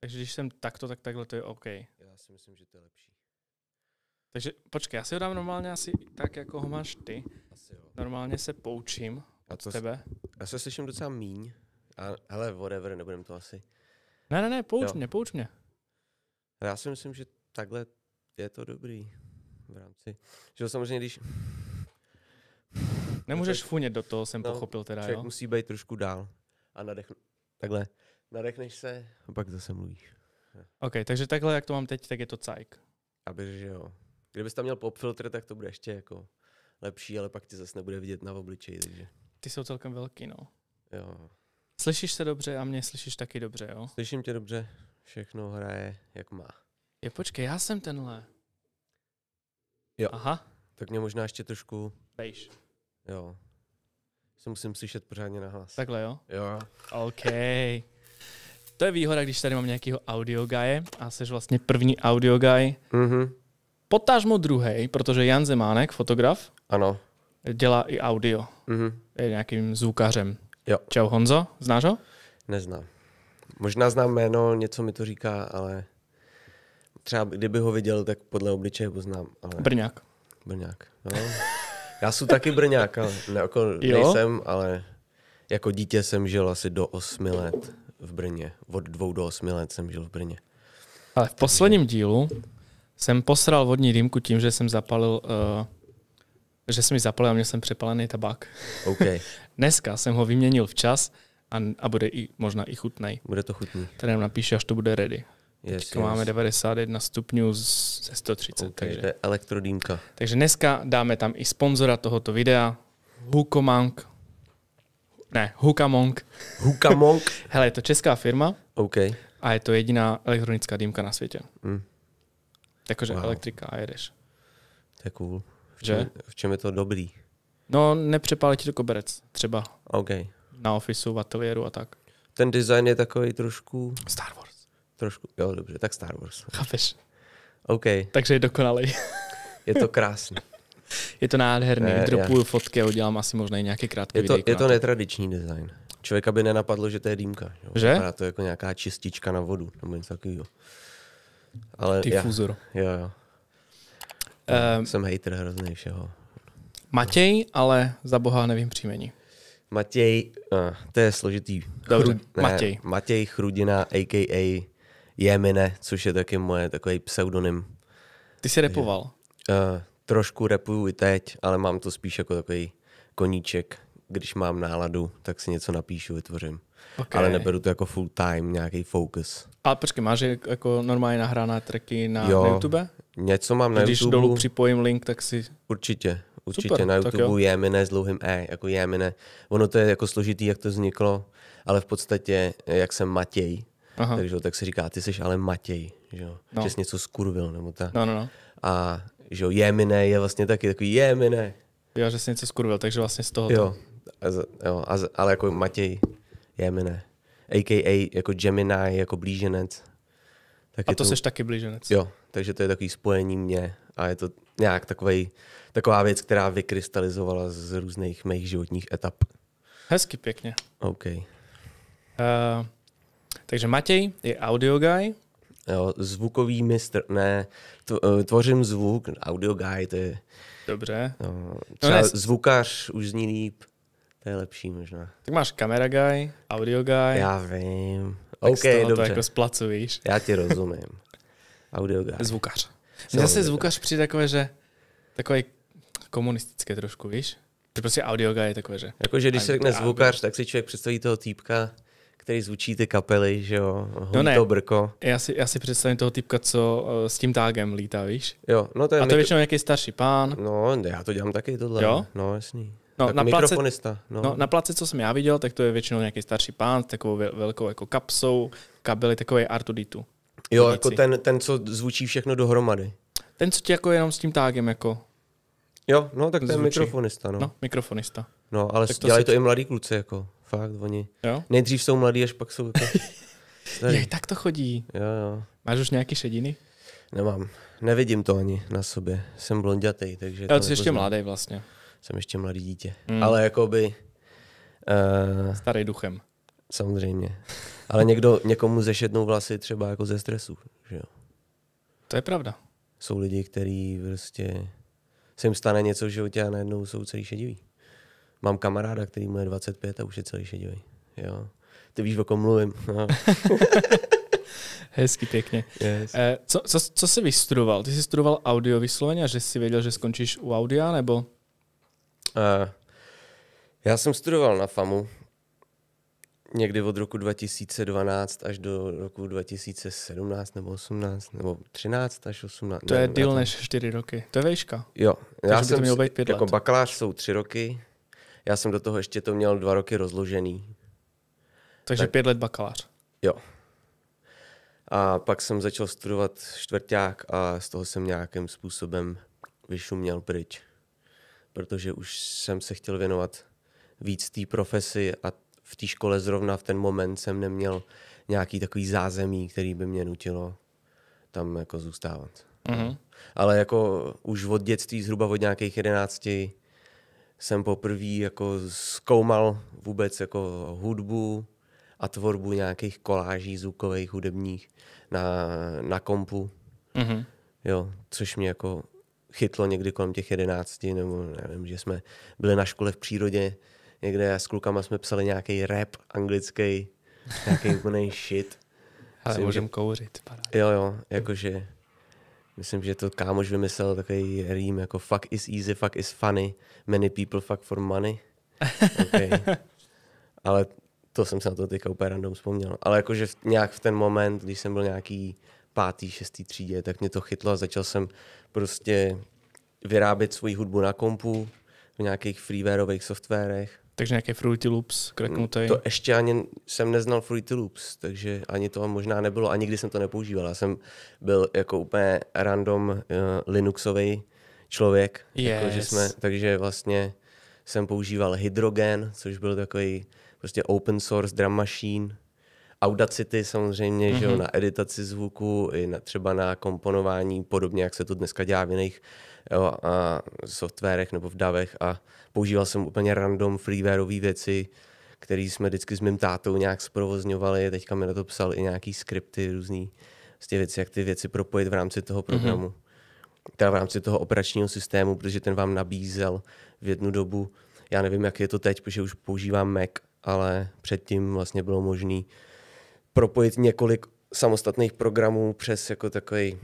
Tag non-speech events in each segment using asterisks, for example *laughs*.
Takže když jsem takto, tak takhle to je OK. Já si myslím, že to je lepší. Takže počkej, já si ho dám normálně asi tak, jako ho máš ty. Asi jo. Normálně se poučím a od to tebe. Já se slyším docela míň. A, hele, whatever, nebudem to asi. Ne, ne, ne, pouč jo. mě, pouč mě. Já si myslím, že takhle je to dobrý. V rámci, že samozřejmě, když... Nemůžeš funět do toho, jsem no, pochopil teda, člověk jo? musí být trošku dál a nadechnout. Takhle. Nadechneš se a pak zase mluvíš. OK, takže takhle, jak to mám teď, tak je to cajk. Aby, že jo. Kdybys tam měl popfiltr, tak to bude ještě jako lepší, ale pak ti zase nebude vidět na obličeji. Takže. Ty jsou celkem velký, no. Jo. Slyšíš se dobře a mě slyšíš taky dobře, jo? Slyším tě dobře, všechno hraje, jak má. Je, počkej, já jsem tenhle. Jo. Aha. Tak mě možná ještě trošku... Bejš. Jo. Se musím slyšet pořádně na hlas. Takhle, jo? Jo. OK. To je výhoda, když tady mám nějakého audio a jsi vlastně první audio guy. Mm-hmm. mu druhý, protože Jan Zemánek, fotograf, ano. dělá i audio. Mm-hmm. Je nějakým zvukařem. Jo. Čau Honzo, znáš ho? Neznám. Možná znám jméno, něco mi to říká, ale třeba kdyby ho viděl, tak podle obličeje znám. Ale... Brňák. Brňák, no. Já jsem taky Brňák, ale ne, jako nejsem, ale jako dítě jsem žil asi do osmi let v Brně. Od dvou do osmi let jsem žil v Brně. Ale v posledním dílu jsem posral vodní dýmku tím, že jsem zapalil, uh, že jsem ji zapalil a měl jsem přepalený tabák. Okay. *laughs* Dneska jsem ho vyměnil včas a, a bude i, možná i chutný. Bude to chutný. Tady nám napíše, až to bude ready. Yes, Teďka yes. máme 91 stupňů ze 130. Okay, takže, to je elektrodýmka. Takže dneska dáme tam i sponzora tohoto videa, Hukomank ne, Hukamong. Hukamong? *laughs* Hele, je to česká firma. OK. A je to jediná elektronická dýmka na světě. Mm. Takže wow. elektrika a jedeš. To je cool. V čem, v čem je to dobrý? No, nepřepálí ti to koberec, třeba. OK. Na ofisu, v ateliéru a tak. Ten design je takový trošku... Star Wars. Trošku, jo, dobře, tak Star Wars. Chápeš? OK. Takže je dokonalý. je to *laughs* krásný je to nádherný. Ne, eh, Dropuju já... fotky, udělám asi možná i nějaké krátké je to, je to netradiční design. Člověka by nenapadlo, že to je dýmka. Jo. Že? Vypadá to jako nějaká čistička na vodu nebo něco takového. Ale Difuzor. Já, jo, jo. Um, jsem hater hrozný všeho. Matěj, ale za boha nevím příjmení. Matěj, uh, to je složitý. Dobře, Chru, ne, Matěj. Matěj Chrudina, a.k.a. Jemine, což je taky moje takový pseudonym. Ty jsi repoval. Uh, trošku repuju i teď, ale mám to spíš jako takový koníček, když mám náladu, tak si něco napíšu, vytvořím. Okay. Ale neberu to jako full time, nějaký focus. A počkej, máš jako normálně nahrána tracky na, jo, na YouTube? něco mám na když YouTube. Když dolů připojím link, tak si... Určitě, určitě. Super, na YouTube Jemine s dlouhým E, jako Jemine. Ono to je jako složitý, jak to vzniklo, ale v podstatě, jak jsem Matěj, Aha. takže tak se říká, ty jsi ale Matěj, že jo? No. Že jsi něco skurvil, nebo tak. No, no, no. A že jo, jemine je vlastně taky takový jemine. Jo, že jsi něco skurvil, takže vlastně z toho. Jo, a z, jo a z, ale jako Matěj jemine. AKA jako Gemini, jako blíženec. Tak a to, to seš taky blíženec. Jo, takže to je takový spojení mě a je to nějak takový, taková věc, která vykrystalizovala z různých mých životních etap. Hezky, pěkně. OK. Uh, takže Matěj je audio guy, Jo, zvukový mistr, ne, eh, tvořím zvuk, audio guy, to je... Dobře. Jo, no, no, třeba no, ne, zvukař už zní líp, to je lepší možná. Tak máš kamera guy, audio guy. Já vím. Tak OK, dobře. to jako splacuješ. Já ti rozumím. *laughs* audio guy. Zvukař. Mně zase zvukař přijde takové, že takové komunistické trošku, víš? Že prostě audio guy je takové, že... Jakože když se řekne zvukař, tak si člověk představí toho týpka, který zvučí ty kapely, že jo, no ne. Brko. Já si, já si představím toho typka, co uh, s tím tágem lítá, víš? Jo, no to je A to je většinou nějaký starší pán. No, já to dělám taky tohle. Jo? No, jasný. No, tak na mikrofonista. Place, no. no. na place, co jsem já viděl, tak to je většinou nějaký starší pán s takovou velkou jako kapsou, kabely, takový artuditu. Jo, Podíci. jako ten, ten, co zvučí všechno dohromady. Ten, co ti jako jenom s tím tágem jako... Jo, no tak to je mikrofonista, no. No, mikrofonista. No, ale to dělají to i mladí kluci, jako. Fakt, oni. Jo? Nejdřív jsou mladí, až pak jsou jako *laughs* Jej, tak to chodí. Jo, jo. Máš už nějaký šediny? Nemám. Nevidím to ani na sobě. Jsem blondětý, takže... Jo, jsi ještě mladý vlastně. Jsem ještě mladý dítě. Mm. Ale jakoby... Uh, Starý duchem. Samozřejmě. Ale někdo, někomu zešetnou vlasy třeba jako ze stresu, že jo? To je pravda. Jsou lidi, kteří prostě se jim stane něco v životě a najednou jsou celý šediví. Mám kamaráda, který mu je 25 a už je celý šedivý. Jo. Ty víš, o kom mluvím. No. *laughs* Hezky, pěkně. Yes. Eh, co, co, co jsi vystudoval? Ty jsi studoval audio vysloveně, že jsi věděl, že skončíš u audia, nebo? Eh, já jsem studoval na FAMu někdy od roku 2012 až do roku 2017 nebo 18 nebo 13 až 18. To je díl než 4 roky. To je vejška. Jo. Já Takže jsem by to mělo být 5 jako let. bakalář jsou 3 roky, já jsem do toho ještě to měl dva roky rozložený. Takže tak, pět let bakalář. Jo. A pak jsem začal studovat čtvrták a z toho jsem nějakým způsobem vyšuměl pryč. Protože už jsem se chtěl věnovat víc té profesi a v té škole zrovna v ten moment jsem neměl nějaký takový zázemí, který by mě nutilo tam jako zůstávat. Mm-hmm. Ale jako už od dětství, zhruba od nějakých jedenácti, jsem poprvé jako zkoumal vůbec jako hudbu a tvorbu nějakých koláží zvukových, hudebních na, na kompu. Mm-hmm. Jo, což mě jako chytlo někdy kolem těch jedenácti, nebo nevím, že jsme byli na škole v přírodě, někde a s klukama jsme psali nějaký rap anglický, nějaký úplný *laughs* shit. Ale můžeme kouřit. Jo, jo, jakože Myslím, že to kámoš vymyslel takový rým jako fuck is easy, fuck is funny, many people fuck for money. *laughs* Okay. Ale to jsem se na to teďka úplně random vzpomněl. Ale jakože v, nějak v ten moment, když jsem byl nějaký pátý, šestý třídě, tak mě to chytlo a začal jsem prostě vyrábět svoji hudbu na kompu, v nějakých freewareových softwarech takže nějaké Fruity Loops kreknutý. Hmm, to ještě ani jsem neznal Fruity Loops, takže ani to možná nebylo a nikdy jsem to nepoužíval. Já jsem byl jako úplně random uh, eh, Linuxový člověk, yes. jako, že jsme, takže vlastně jsem používal Hydrogen, což byl takový prostě open source drum machine. Audacity samozřejmě, mm-hmm. že jo, mhm. na editaci zvuku, i na, třeba na komponování, podobně jak se to dneska dělá v jiných jo, a softwarech nebo v davech a používal jsem úplně random freewareové věci, které jsme vždycky s mým tátou nějak zprovozňovali. Teďka mi na to psal i nějaký skripty různý z těch věcí, jak ty věci propojit v rámci toho mhm. programu. Mm-hmm. Teda v rámci toho operačního systému, protože ten vám nabízel v jednu dobu, já nevím, jak je to teď, protože už používám Mac, ale předtím vlastně bylo možné propojit několik samostatných programů přes jako takový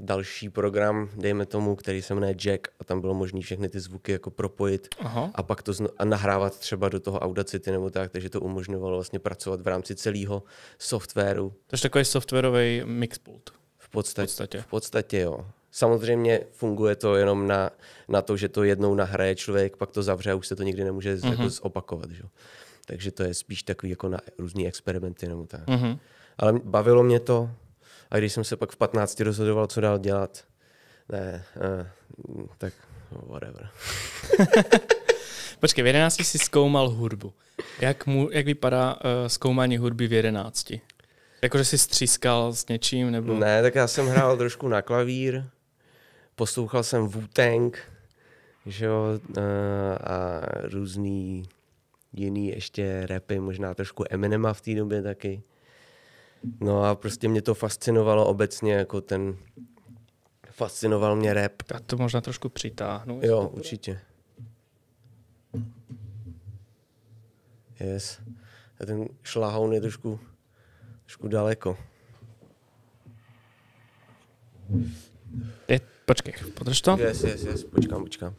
další program, dejme tomu, který se jmenuje Jack a tam bylo možné všechny ty zvuky jako propojit Aha. a pak to zno- a nahrávat třeba do toho Audacity nebo tak, takže to umožňovalo vlastně pracovat v rámci celého softwaru. To je takový softwarový mixpult. V podstatě, v podstatě. V podstatě jo. Samozřejmě funguje to jenom na, na to, že to jednou nahraje člověk, pak to zavře a už se to nikdy nemůže mm-hmm. jako mhm. zopakovat. Že? Takže to je spíš takový jako na různý experimenty nebo tak. Mm-hmm. Ale bavilo mě to, a když jsem se pak v 15 rozhodoval, co dál dělat, ne, uh, tak whatever. *laughs* Počkej, v 11 jsi zkoumal hudbu. Jak, mu, jak vypadá uh, zkoumání hudby v 11? Jakože jsi střískal s něčím? nebo? Ne, tak já jsem hrál trošku na klavír, poslouchal jsem Wu-Tang, že jo, uh, a různý jiný ještě repy, možná trošku Eminema v té době taky. No a prostě mě to fascinovalo obecně, jako ten, fascinoval mě rap. A to možná trošku přitáhnu. Jo, to určitě. Yes. A ten šlahoun je trošku, trošku daleko. Je, počkej, podrž to. Yes, yes, yes, počkám, počkám.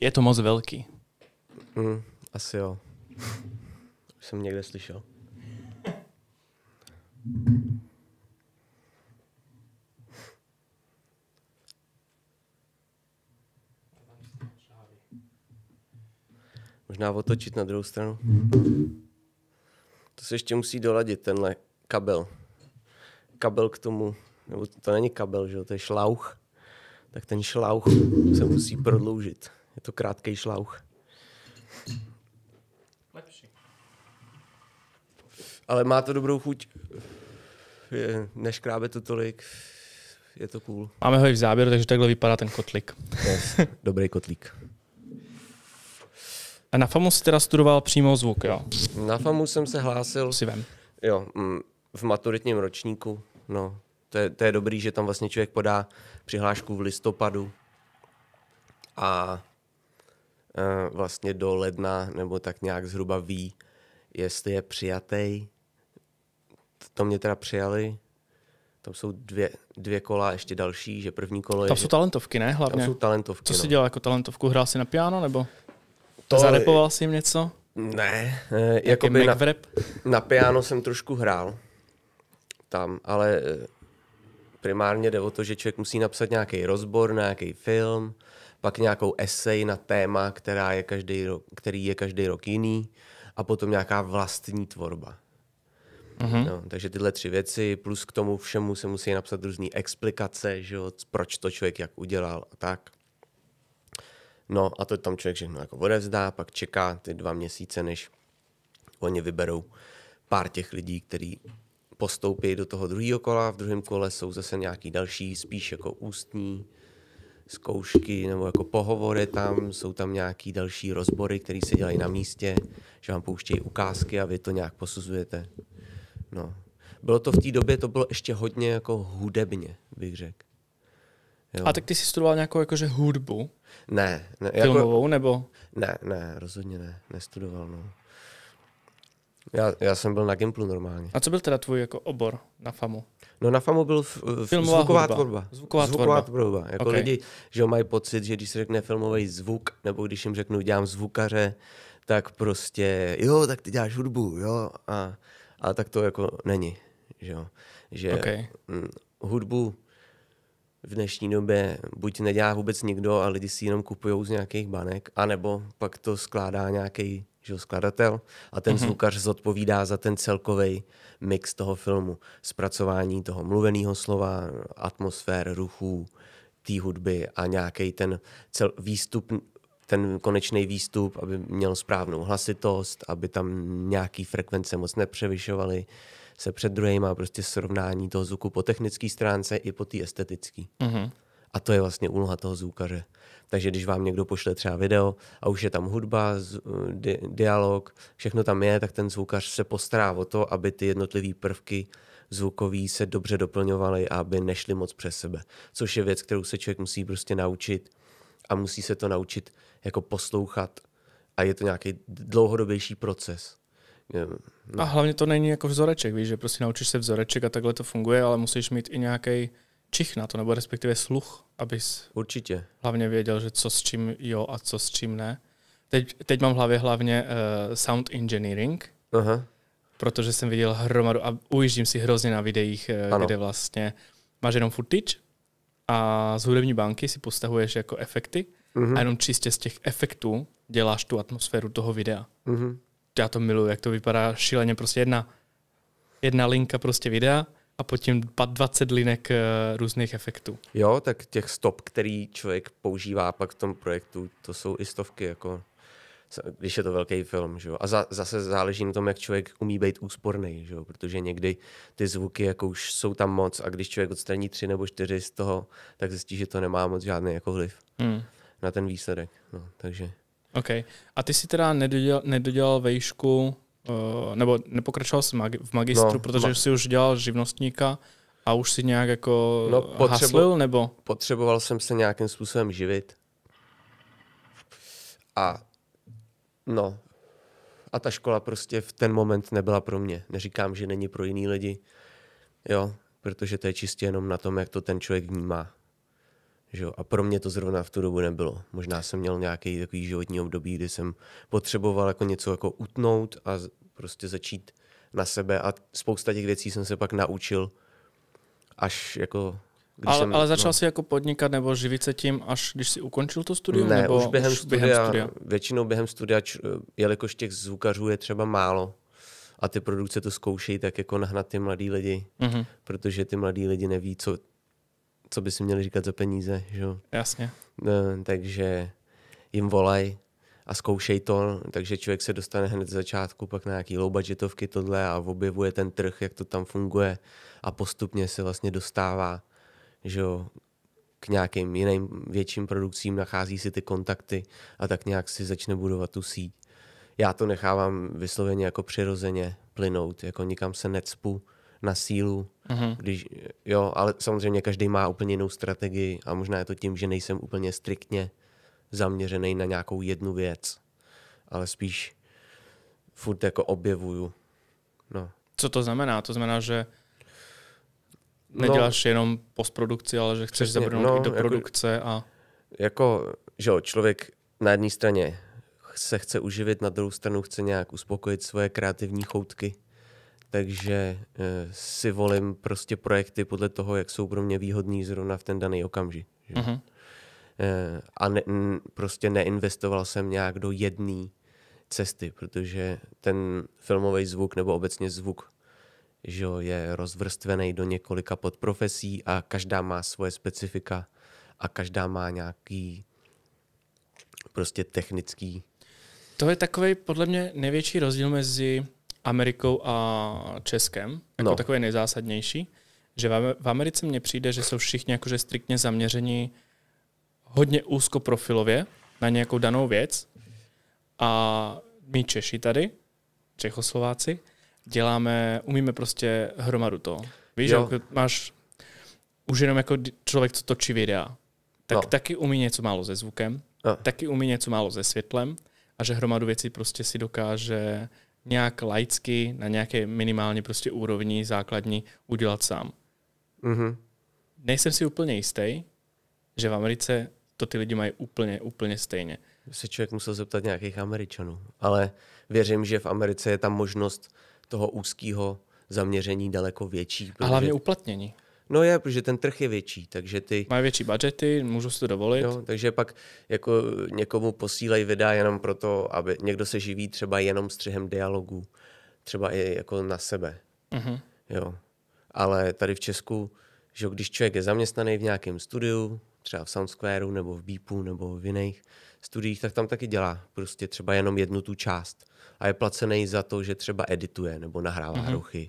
Je to moc velký. Mm, asi jo jsem někde slyšel. Možná otočit na druhou stranu. To se ještě musí doladit, tenhle kabel. Kabel k tomu, nebo to není kabel, že to je šlauch. Tak ten šlauch se musí prodloužit. Je to krátký šlauch. ale má to dobrou chuť, je, neškrábe to tolik, je to cool. Máme ho i v záběru, takže takhle vypadá ten kotlik. Yes, *laughs* dobrý kotlík. A na FAMu jsi teda studoval přímo zvuk, jo? Na FAMu jsem se hlásil... Si vem. Jo, mm, v maturitním ročníku, no. To je, to je dobrý, že tam vlastně člověk podá přihlášku v listopadu a eh, vlastně do ledna nebo tak nějak zhruba ví, jestli je přijatý to mě teda přijali. Tam jsou dvě, dvě kola, ještě další, že první kolo je... Tam jsou talentovky, ne? Hlavně. Tam jsou talentovky, Co no. jsi no. dělal jako talentovku? Hrál jsi na piano, nebo to... zarepoval jsi jim něco? Ne, e, eh, jako by na, na piano jsem trošku hrál tam, ale eh, primárně jde o to, že člověk musí napsat nějaký rozbor na nějaký film, pak nějakou esej na téma, která je každý rok, který je každý rok jiný a potom nějaká vlastní tvorba. Mm-hmm. No, takže tyhle tři věci, plus k tomu všemu se musí napsat různé explikace, že jo, proč to člověk jak udělal a tak. No a to tam člověk všechno jako odevzdá, pak čeká ty dva měsíce, než oni vyberou pár těch lidí, kteří postoupí do toho druhého kola. V druhém kole jsou zase nějaký další, spíš jako ústní zkoušky nebo jako pohovory tam, jsou tam nějaký další rozbory, které se dělají na místě, že vám pouštějí ukázky a vy to nějak posuzujete. No. Bylo to v té době, to bylo ještě hodně jako hudebně, bych řekl. Jo. A tak ty jsi studoval nějakou jakože hudbu? Ne. ne jako, filmovou nebo? Ne, ne, rozhodně ne. Nestudoval, no. Já, já jsem byl na Gimplu normálně. A co byl teda tvůj jako obor na FAMu? No na FAMu byl f, f, Filmová zvuková hudba. tvorba. Zvuková, zvuková tvorba. tvorba. Jako okay. lidi, že mají pocit, že když se řekne filmový zvuk, nebo když jim řeknu dělám zvukaře, tak prostě, jo, tak ty děláš hudbu, jo. A ale tak to jako není. Že, jo? že okay. Mm, hudbu v dnešní době buď nedělá vůbec nikdo a lidi si jenom kupují z nějakých banek, anebo pak to skládá nějaký že, skladatel a ten mm-hmm. zvukař zodpovídá za ten celkový mix toho filmu. Zpracování toho mluveného slova, atmosfér, ruchů, té hudby a nějaký ten cel, výstup, ten konečný výstup, aby měl správnou hlasitost, aby tam nějaký frekvence moc nepřevyšovaly se před druhým a prostě srovnání toho zvuku po technické stránce i po té estetické. Mm-hmm. A to je vlastně úloha toho zvukaře. Takže když vám někdo pošle třeba video a už je tam hudba, eh, di- dialog, všechno tam je, tak ten zvukař se postará o to, aby ty jednotlivé prvky zvukový se dobře doplňovaly a aby nešly moc přes sebe. Což je věc, kterou se člověk musí prostě naučit a musí se to naučit jako poslouchat a je to nějaký dlouhodobější proces. No. A hlavně to není jako vzoreček, víš, že prostě naučíš se vzoreček a takhle to funguje, ale musíš mít i nějaký čich na to, nebo respektive sluch, abys Určitě. hlavně věděl, že co s čím jo a co s čím ne. Teď, teď mám v hlavě hlavně uh, sound engineering, Aha. protože jsem viděl hromadu a ujíždím si hrozně na videích, eh, ano. kde vlastně máš jenom footage a z hudební banky si postahuješ jako efekty mm-hmm. a jenom čistě z těch efektů děláš tu atmosféru toho videa. Mm-hmm. Já to miluji, jak to vypadá šíleně, prostě jedna, jedna linka prostě videa a potom 20 linek eh, různých efektů. Jo, tak těch stop, který člověk používá pak v tom projektu, to jsou i stovky. Jako když je to velký film. Že jo? A za, zase záleží na tom, jak člověk umí být úsporný, že jo? protože někdy ty zvuky jako už jsou tam moc a když člověk odstraní tři nebo čtyři z toho, tak zjistí, že to nemá moc žádný jako vliv hmm. na ten výsledek. No, takže. OK. A ty si teda nedodělal, nedodělal vejšku, uh, nebo nepokračoval jsi magi- v magistru, no, protože ma- jsi už dělal živnostníka a už si nějak jako no, potřebo- haslil, nebo? Potřeboval jsem se nějakým způsobem živit. A No. A ta škola prostě v ten moment nebyla pro mě. Neříkám, že není pro jiný lidi, jo, protože to je čistě jenom na tom, jak to ten člověk vnímá. Že jo? A pro mě to zrovna v tu dobu nebylo. Možná jsem měl nějaký takový životní období, kdy jsem potřeboval jako něco jako utnout a prostě začít na sebe a spousta těch věcí jsem se pak naučil až jako když ale, jsem, ale začal no. si jako podnikat nebo živit se tím, až když si ukončil to studium? Ne, nebo už, během, už studia, během studia. Většinou během studia, jelikož těch zvukařů je třeba málo a ty produkce to zkoušejí, tak jako nahnat ty mladí lidi, mm-hmm. protože ty mladí lidi neví, co, co by si měli říkat za peníze. Že? Jasně. No, takže jim volaj a zkoušej to, takže člověk se dostane hned z začátku pak na nějaký low budgetovky tohle a objevuje ten trh, jak to tam funguje a postupně se vlastně dostává že jo, k nějakým jiným větším produkcím, nachází si ty kontakty a tak nějak si začne budovat tu síť. Já to nechávám vysloveně jako přirozeně plynout, jako nikam se necpu na sílu, mm-hmm. když, jo, ale samozřejmě každý má úplně jinou strategii a možná je to tím, že nejsem úplně striktně zaměřený na nějakou jednu věc, ale spíš furt jako objevuju. No. Co to znamená? To znamená, že No. Neděláš no, jenom postprodukci, ale že chceš zabrnout no, i do jako- produkce jako, a... Jako, že jo, člověk na jedné straně se chce uživit, na druhou stranu chce nějak uspokojit svoje kreativní choutky, takže uh, si volím prostě projekty podle toho, jak jsou pro mě výhodný zrovna v ten daný okamžik. Že? Mm-hmm. a ne, n, prostě neinvestoval jsem nějak do jedné cesty, protože ten filmový zvuk nebo obecně zvuk že je rozvrstvený do několika podprofesí a každá má svoje specifika a každá má nějaký prostě technický. To je takový podle mě největší rozdíl mezi Amerikou a Českem, jako no. takový nejzásadnější, že v Americe mně přijde, že jsou všichni jakože striktně zaměření hodně úzkoprofilově na nějakou danou věc a my Češi tady, Čechoslováci, děláme, umíme prostě hromadu to. Víš, jo. jako máš už jenom jako člověk, co točí videa, tak no. taky umí něco málo se zvukem, no. taky umí něco málo se světlem a že hromadu věcí prostě si dokáže nějak laicky, na nějaké minimálně prostě úrovni základní udělat sám. Mm-hmm. Nejsem si úplně jistý, že v Americe to ty lidi mají úplně, úplně stejně. Se člověk musel zeptat nějakých Američanů, ale věřím, že v Americe je tam možnost toho úzkého zaměření daleko větší. Protože... A hlavně uplatnění. No je, protože ten trh je větší, takže ty... Mají větší budgety, můžu si to dovolit. No, takže pak jako někomu posílají videa jenom proto, aby někdo se živí třeba jenom střihem dialogů, třeba i jako na sebe. Uh-huh. Jo. Ale tady v Česku, že když člověk je zaměstnaný v nějakém studiu, třeba v Soundsquareu nebo v Beepu nebo v jiných, studiích, tak tam taky dělá prostě třeba jenom jednu tu část. A je placený za to, že třeba edituje nebo nahrává mm-hmm. ruchy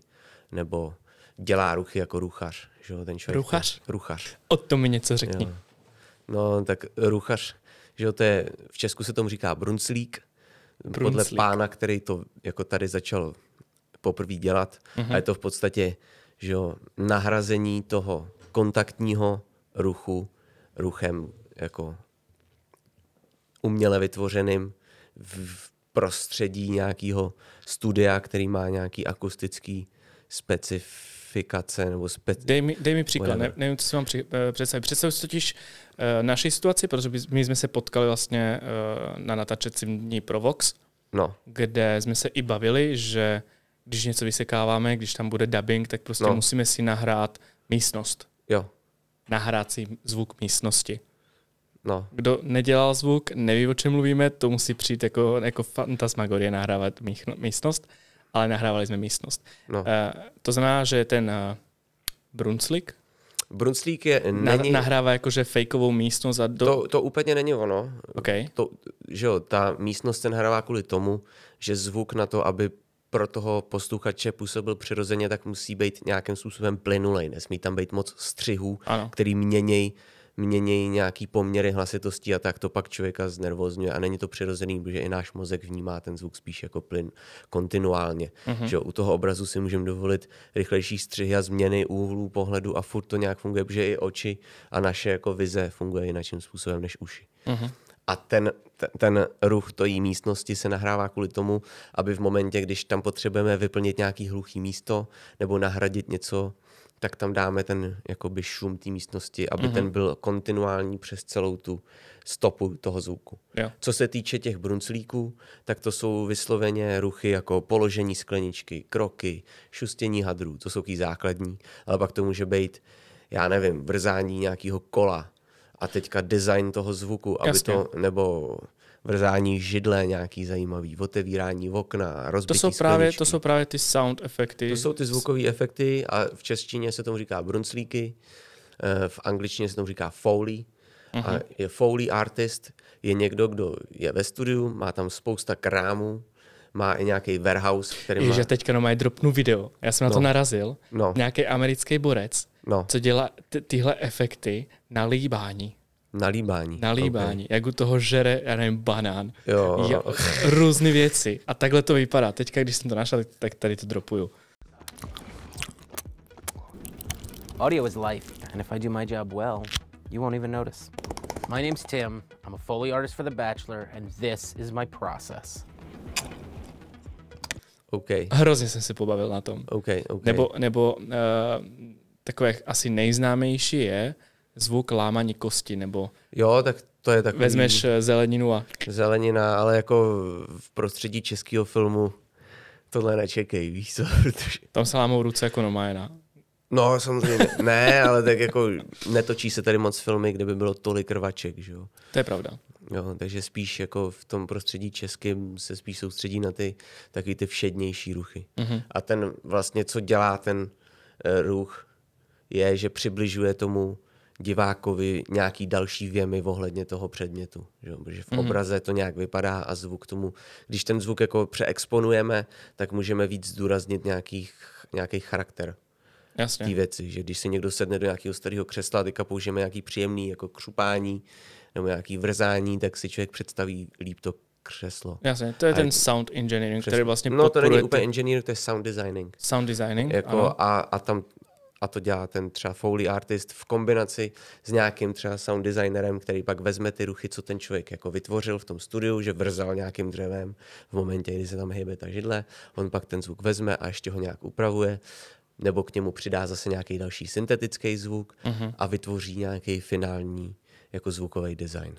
nebo dělá ruchy jako ruchař. Že jo, ten člověk, ruchař? ruchař. O tom mi něco řekni. Jo. No tak ruchař, že jo, to je, v Česku se tomu říká brunclík, brunclík. podle pána, který to jako tady začal poprvé dělat. Mm-hmm. A je to v podstatě že jo, nahrazení toho kontaktního ruchu ruchem jako uměle vytvořeným v prostředí nějakého studia, který má nějaký akustický specifikace nebo speci... Dej mi, dej mi příklad, ne, nevím, co si mám při, eh, představit. Představuji si totiž uh, eh, naší situaci, protože my jsme se potkali vlastně uh, na natáčecím dní Provox, no. kde jsme se i bavili, že když něco vysekáváme, když tam bude dubbing, tak prostě no. musíme si nahrát místnost. Jo. Nahrát si zvuk místnosti. No. Kdo nedělal zvuk, neví, o čem mluvíme, to musí přijít jako, jako fantasmagorie nahrávat místnost, ale nahrávali jsme místnost. No. Uh, to znamená, že ten uh, Brunslik, Brunclík je... Není... Nahrává jakože fejkovou místnost a do... To, to úplně není ono. Okay. To, že jo, ta místnost se nahrává kvůli tomu, že zvuk na to, aby pro toho posluchače působil přirozeně, tak musí být nějakým způsobem plynulej. Nesmí tam být moc střihů, ano. který měnějí měnějí nějaký poměry hlasitosti a tak to pak člověka znervozňuje a není to přirozený, protože i náš mozek vnímá ten zvuk spíš jako plyn kontinuálně. Mm-hmm. Že u toho obrazu si můžeme dovolit rychlejší střihy a změny úhlů pohledu a furt to nějak funguje, protože i oči a naše jako vize funguje jiným způsobem než uši. Mm-hmm. A ten, ten, ten ruch tojí místnosti se nahrává kvůli tomu, aby v momentě, když tam potřebujeme vyplnit nějaký hluchý místo nebo nahradit něco, tak tam dáme ten jakoby šum té místnosti, aby mm-hmm. ten byl kontinuální přes celou tu stopu toho zvuku. Jo. Co se týče těch brunclíků, tak to jsou vysloveně ruchy jako položení skleničky, kroky, šustění hadrů, to jsou ty základní, ale pak to může být, já nevím, vrzání nějakého kola a teďka design toho zvuku, aby Jasně. to, nebo vrzání židle nějaký zajímavý, otevírání okna, rozbití to jsou právě, skleničky. To jsou právě ty sound efekty. To jsou ty zvukové efekty a v češtině se tomu říká brunclíky, eh, v angličtině se tomu říká foley. Uh-huh. A mhm. je foley artist je někdo, kdo je ve studiu, má tam spousta krámů, má i nějaký warehouse, který má... Že teďka no mají dropnu video. Já jsem no. na to no. narazil. No. Nějaký americký borec, no. co dělá tyhle efekty na líbání. Nalíbání. Nalíbání, okay. jak u toho žere, já nevím, banán. Jo. Ja, různé věci. A takhle to vypadá. Teďka, když jsem to našel, tak tady to dropuju. Audio is life, and if I do my job well, you won't even notice. My name's Tim, I'm a Foley artist for The Bachelor, and this is my process. Ok. Hrozně jsem si pobavil na tom. Ok. OK. Nebo, nebo uh, takové asi nejznámější je, zvuk lámaní kosti, nebo... Jo, tak to je takový... Vezmeš eh, zeleninu a... Zelenina, ale jako v prostředí českého filmu tohle nečekej, víš co, *laughs* protože... Tam se lámou ruce jako nomájena. No, samozřejmě ne, ale tak jako netočí se tady moc filmy, kde by bylo tolik krvaček, že jo. To je pravda. Jo, takže spíš jako v tom prostředí českým se spíš soustředí na ty taky ty všednější ruchy. Mm-hmm. A ten vlastně, co dělá ten uh, ruch, je, že přibližuje tomu divákovi nějaký další věmy ohledně toho předmětu. Že? Protože v mhm. obraze to nějak vypadá a zvuk tomu, když ten zvuk jako přeexponujeme, tak můžeme víc zdůraznit nějaký nějaký charakter Jasně. té věci. Že když se někdo sedne do nějakého starého křesla, teďka použijeme nějaký příjemný jako křupání nebo nějaký vrzání, tak si člověk představí líp to křeslo. Jasně, to je a ten sound engineering, Přesně. který vlastně No to není úplně ty... engineering, to je sound designing. Sound designing, jako ano. A, a tam a to dělá ten třeba Foley artist v kombinaci s nějakým třeba sound designerem, který pak vezme ty ruchy, co ten člověk jako vytvořil v tom studiu, že vrzal nějakým dřevem v momentě, kdy se tam hýbe ta židle, on pak ten zvuk vezme a ještě ho nějak upravuje nebo k němu přidá zase nějaký další syntetický zvuk uh-huh. a vytvoří nějaký finální jako zvukový design.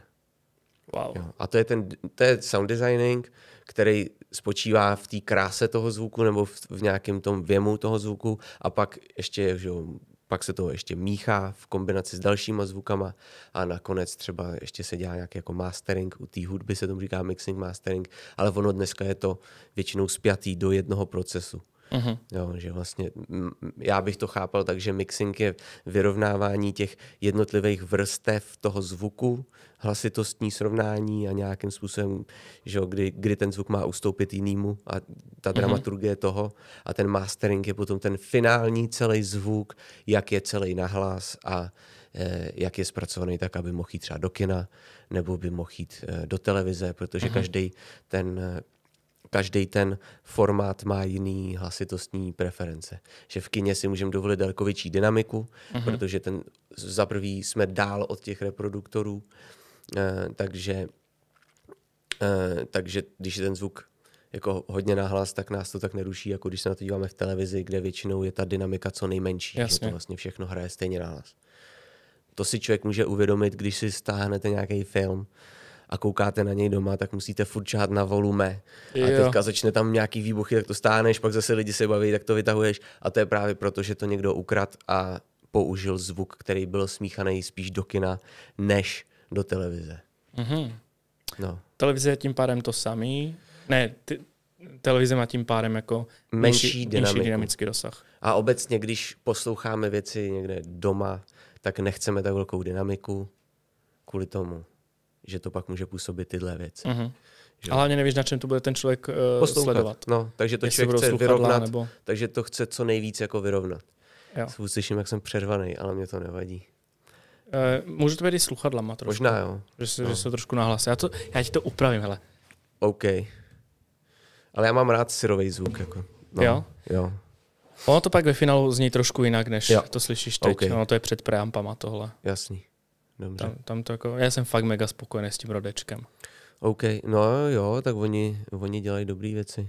Wow. Jo. A to je, ten, to je sound designing, který spočívá v té kráse toho zvuku nebo v, v nějakém tom věmu toho zvuku a pak ještě že jo, pak se to ještě míchá v kombinaci s dalšíma zvukama a nakonec třeba ještě se dělá nějaký jako mastering, u té hudby se tomu říká mixing mastering, ale ono dneska je to většinou spjatý do jednoho procesu. Mm-hmm. Jo, že vlastně já bych to chápal tak, že mixing je vyrovnávání těch jednotlivých vrstev toho zvuku, hlasitostní srovnání a nějakým způsobem, že jo, kdy, kdy ten zvuk má ustoupit jinému a ta mm-hmm. dramaturgie toho a ten mastering je potom ten finální celý zvuk, jak je celý nahlas a e, jak je zpracovaný tak, aby mohl jít třeba do kina, nebo by mohl jít e, do televize, protože mm-hmm. každý ten každý ten formát má jiný hlasitostní preference. Že v kině si můžeme dovolit daleko větší dynamiku, mm-hmm. protože ten za prvý jsme dál od těch reproduktorů, eh, takže, eh, takže když je ten zvuk jako hodně nahlas, tak nás to tak neruší, jako když se na to díváme v televizi, kde většinou je ta dynamika co nejmenší, Jasně. že to vlastně všechno hraje stejně nahlas. To si člověk může uvědomit, když si stáhnete nějaký film, a koukáte na něj doma, tak musíte furt na volume. Jo. A teďka začne tam nějaký výbuchy, tak to stáneš, pak zase lidi se baví, tak to vytahuješ. A to je právě proto, že to někdo ukrad a použil zvuk, který byl smíchaný spíš do kina, než do televize. Mm-hmm. No. Televize je tím pádem to samý. Ne, ty, televize má tím pádem jako menší, menší, dynamiku. menší dynamický dosah. A obecně, když posloucháme věci někde doma, tak nechceme tak velkou dynamiku kvůli tomu že to pak může působit tyhle věci. Mm-hmm. A hlavně nevíš, na čem to bude ten člověk uh, sledovat. No, takže to člověk chce vyrovnat, nebo... takže to chce co nejvíc jako vyrovnat. Jo. Slyším, jak jsem přervaný, ale mě to nevadí. E, můžu to být i sluchadlama trošku. Možná jo. Že se, no. že se trošku nahlásí. Já, to, já ti to upravím, hele. OK. Ale já mám rád syrový zvuk. Jako. No, jo? Jo. Ono to pak ve finálu zní trošku jinak, než jo. to slyšíš teď. Okay. No, to je před preampama tohle. Jasný. Dobře. Tam, tam to jako, já jsem fakt mega spokojený s tím rodečkem. OK, no jo, tak oni, oni dělají dobré věci.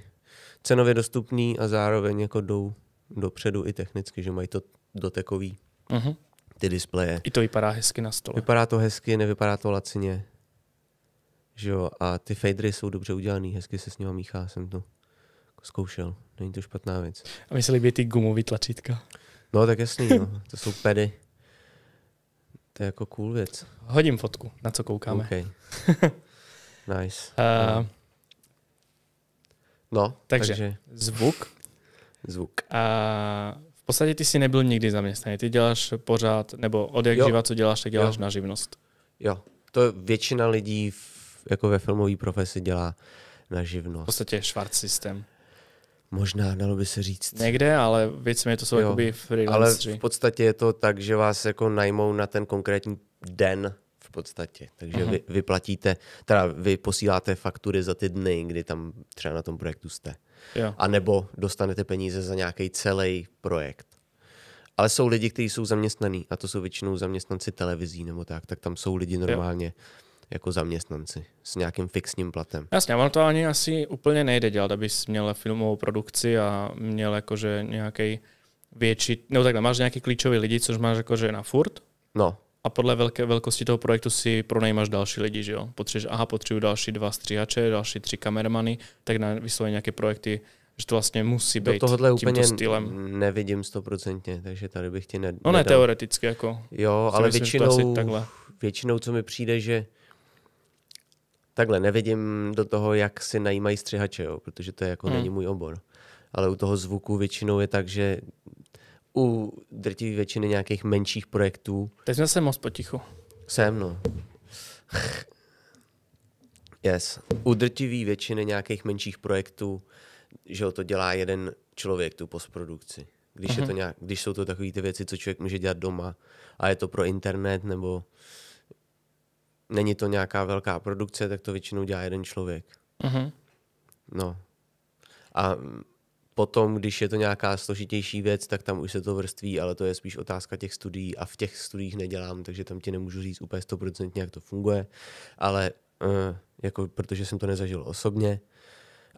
Cenově dostupný a zároveň jako jdou dopředu i technicky, že mají to dotekový uh-huh. ty displeje. I to vypadá hezky na stole. Vypadá to hezky, nevypadá to lacině. Že jo, a ty fadery jsou dobře udělaný, hezky se s nimi míchá, jsem to zkoušel. Není to špatná věc. A mysleli by ty gumový tlačítka. No tak jasný, no. to jsou pedy. To je jako cool věc. Hodím fotku, na co koukáme. Okay. *laughs* nice. uh, no, takže, takže zvuk. Zvuk. Uh, v podstatě ty jsi nebyl nikdy zaměstnaný. Ty děláš pořád, nebo od jak jo. živa, co děláš, tak děláš jo. na živnost. Jo, to většina lidí v, jako ve filmové profesi dělá na živnost. V podstatě švart systém. Možná, dalo by se říct. Někde, ale mi to jsou jo, jakoby Ale v podstatě je to tak, že vás jako najmou na ten konkrétní den v podstatě. Takže uh-huh. vy, vy platíte, teda vy posíláte faktury za ty dny, kdy tam třeba na tom projektu jste. Jo. A nebo dostanete peníze za nějaký celý projekt. Ale jsou lidi, kteří jsou zaměstnaní, a to jsou většinou zaměstnanci televizí nebo tak, tak tam jsou lidi normálně. Jo jako zaměstnanci s nějakým fixním platem. Jasně, ale to ani asi úplně nejde dělat, abys měl filmovou produkci a měl jakože nějaký větší, nebo takhle, máš nějaký klíčový lidi, což máš jakože na furt. No. A podle velké velkosti toho projektu si pronajímáš další lidi, že jo? Potřebuješ, aha, potřebuji další dva stříhače, další tři kameramany, tak na vysloveně nějaké projekty že to vlastně musí být Do tohohle úplně stylem. nevidím stoprocentně, takže tady bych ti ne, No ne teoreticky jako. Jo, ale myslím, většinou, většinou co mi přijde, že takhle nevidím do toho, jak si najímají střihače, jo, protože to je jako hmm. není můj obor. Ale u toho zvuku většinou je tak, že u drtivé většiny nějakých menších projektů. Teď jsme se moc potichu. Jsem, no. *laughs* yes. U drtivé většiny nějakých menších projektů, že to dělá jeden člověk, tu postprodukci. Když, mm-hmm. je to mhm. nějak, když jsou to takové ty věci, co člověk může dělat doma a je to pro internet nebo není to nějaká velká produkce, tak to většinou dělá jeden člověk. Mm-hmm. No. A potom, když je to nějaká složitější věc, tak tam už se to vrství, ale to je spíš otázka těch studií a v těch studiích nedělám, takže tam ti nemůžu říct úplně stoprocentně, jak to funguje, ale uh, jako, protože jsem to nezažil osobně,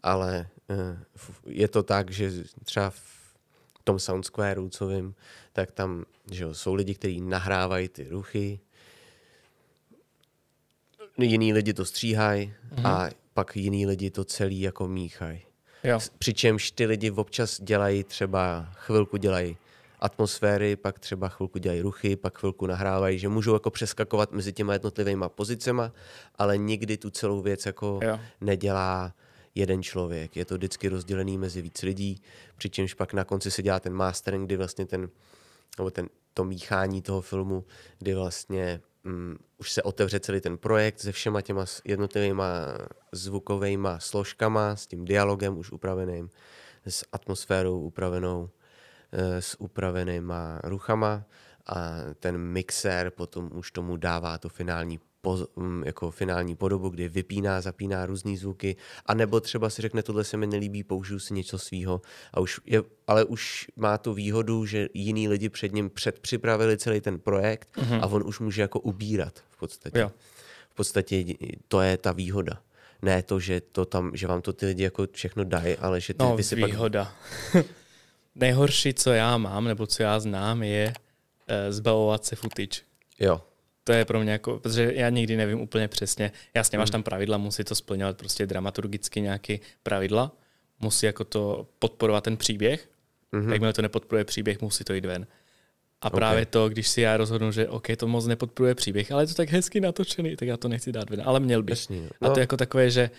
ale uh, je to tak, že třeba v tom Sound Square, co vím, tak tam že jo, jsou lidi, kteří nahrávají ty ruchy, No, jiný lidi to stříhají mm-hmm. a mhm. pak jiný lidi to celý jako míchají. Přičemž ty lidi občas dělají třeba chvilku dělají atmosféry, pak třeba chvilku dělají ruchy, pak chvilku nahrávají, že můžou jako přeskakovat mezi těma jednotlivými pozicema, ale nikdy tu celou věc jako jo. nedělá jeden člověk. Je to vždycky rozdělený mezi víc lidí, přičemž pak na konci se dělá ten mastering, kdy vlastně ten, nebo ten, to míchání toho filmu, kdy vlastně um, už se otevře celý ten projekt se všema těma jednotlivýma zvukovými složkama, s tím dialogem už upraveným, s atmosférou upravenou, eh, s upravenýma ruchama a ten mixér potom už tomu dává to finální po, mm, jako finální podobu, kdy vypíná, zapíná různé zvuky, a nebo třeba si řekne, tohle se mi nelíbí, použiju si něco svýho, a už je, ale už má tu výhodu, že jiní lidi před ním předpřipravili celý ten projekt mm-hmm. a on už může jako ubírat v podstatě. Jo. V podstatě to je ta výhoda ne to, že, to tam, že vám to ty lidi jako všechno dají, ale že ty, no, vy si výhoda. Pak... *laughs* Nejhorší, co já mám, nebo co já znám, je uh, zbavovat se footage. Jo to je pro mě jako, protože já nikdy nevím úplně přesně. Jasně, máš hmm. tam pravidla, musí to splňovat prostě dramaturgicky nějaké pravidla, musí jako to podporovat ten příběh. Mm-hmm. Jakmile to nepodporuje příběh, musí to jít ven. A okay. právě to, když si já rozhodnu, že OK, to moc nepodporuje příběh, ale je to tak hezky natočený, tak já to nechci dát ven, ale měl bych. no. A to no. je jako takové, že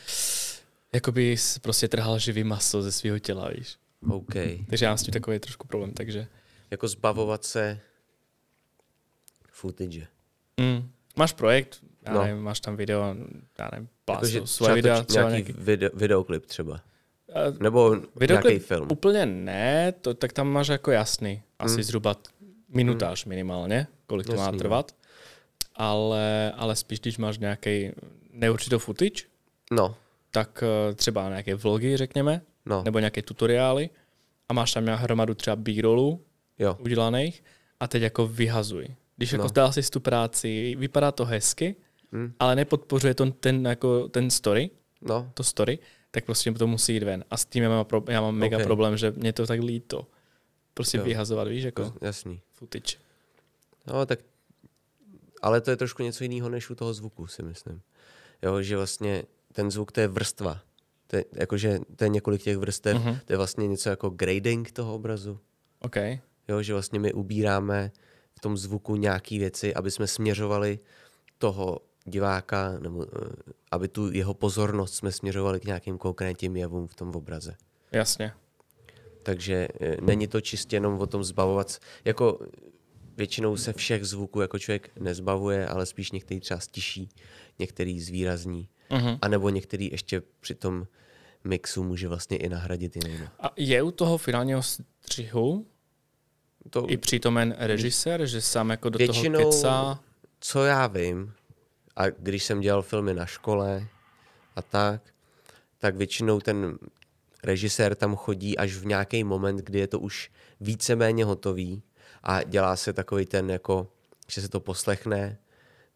jako by prostě trhal živý maso ze svého těla, víš. OK. Takže já mám s tím takový trošku problém, takže... Jako zbavovat se footage. Mm. Máš projekt, já no. nevím, máš tam video, já nevím, plásu, jako, svoje videa, třeba, třeba nějaký, Video, videoklip třeba. Nebo videoklip nějaký film. Úplně ne, to, tak tam máš jako jasný, asi mm. zhruba minutáž mm. minimálně, kolik Jasný, to má no. trvat. Ale, ale spíš, když máš nějaký neurčitou footage, no. tak eh, třeba nějaké vlogy, řekněme, no. nebo nějaké tutoriály a máš tam hromadu třeba b-rollů udělaných a teď jako vyhazuj. Když jako no. dá si tu práci, vypadá to hezky, mm. ale nepodpořuje to ten, jako, ten story, no. to story, tak prostě to musí jít ven. A s tím já mám, pro, já mám okay. mega problém, že mě to tak líto. Prostě jo. vyhazovat, víš, jako Jasný. footage. No, tak ale to je trošku něco jiného než u toho zvuku, si myslím. Jo, že vlastně ten zvuk to je vrstva. To je, jakože to je několik těch vrstev, uh-huh. to je vlastně něco jako grading toho obrazu. OK. Jo, že vlastně my ubíráme tom zvuku nějaké věci, aby jsme směřovali toho diváka, nebo eh, aby tu jeho pozornost jsme směřovali k nějakým konkrétním jevům v tom obraze. Jasně. Takže eh, není to čistě jenom o tom zbavovat, jako většinou se všech zvuků jako člověk nezbavuje, ale spíš některý třeba stiší, některý zvýrazní, uh-huh. nebo některý ještě při tom mixu může vlastně i nahradit jiný. A je u toho finálního střihu to... I přítomen režisér, že sám jako do většinou, toho kecá? co já vím, a když jsem dělal filmy na škole a tak, tak většinou ten režisér tam chodí až v nějaký moment, kdy je to už víceméně hotový a dělá se takový ten jako, že se to poslechne,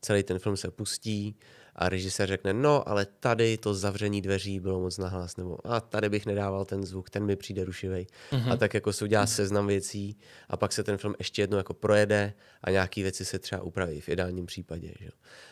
celý ten film se pustí, a režisér řekne, no, ale tady to zavření dveří bylo moc nahlas, nebo a tady bych nedával ten zvuk, ten mi přijde rušivej. Mm-hmm. A tak jako se udělá seznam věcí a pak se ten film ještě jednou jako projede a nějaký věci se třeba upraví v ideálním případě. Že?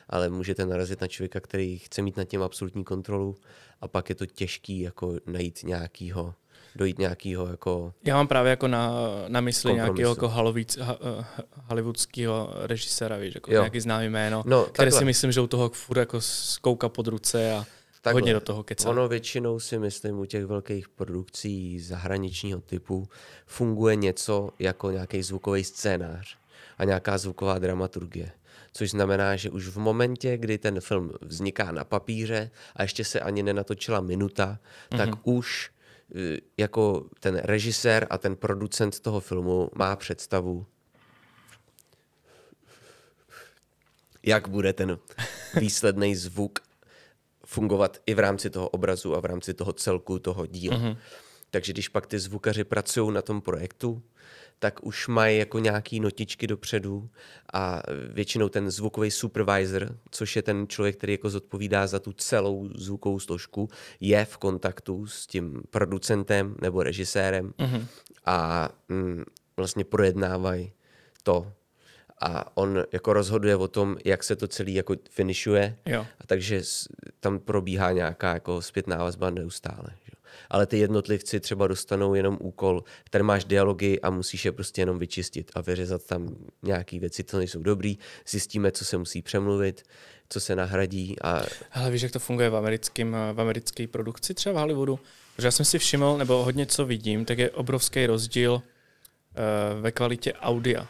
Ale můžete narazit na člověka, který chce mít nad tím absolutní kontrolu a pak je to těžký jako najít nějakýho dojít nějakého jako... Já mám právě jako na, na mysli nějakého jako ha, eh, hollywoodského režiséra, víš, jako jo. nějaký známý jméno, no, které si myslím, že u toho furt jako skouka pod ruce a takhle. hodně do toho kecá. Ono většinou si myslím u těch velkých produkcí zahraničního typu funguje něco jako nějaký zvukový scénář a nějaká zvuková dramaturgie což znamená, že už v momentě, kdy ten film vzniká na papíře a ještě se ani nenatočila minuta, mm-hmm. tak mhm. už E, jako ten režisér a ten producent toho filmu má představu, jak bude ten výsledný zvuk fungovat i v rámci toho obrazu a v rámci toho celku toho díla. Mm-hmm. Takže když pak ty zvukaři pracují na tom projektu, tak už mají jako nějaký notičky dopředu a většinou ten zvukový supervisor, což je ten člověk, který jako zodpovídá za tu celou zvukovou složku, je v kontaktu s tím producentem nebo režisérem mm-hmm. a mm, vlastně projednávají to, a on jako rozhoduje o tom, jak se to celý jako finišuje. Jo. A takže tam probíhá nějaká jako zpětná vazba neustále. Že? ale ty jednotlivci třeba dostanou jenom úkol, který máš dialogy a musíš je prostě jenom vyčistit a vyřezat tam nějaké věci, co nejsou dobrý, zjistíme, co se musí přemluvit, co se nahradí. A... Hele, víš, jak to funguje v, americké v americké produkci třeba v Hollywoodu? Protože já jsem si všiml, nebo hodně co vidím, tak je obrovský rozdíl uh, ve kvalitě audia.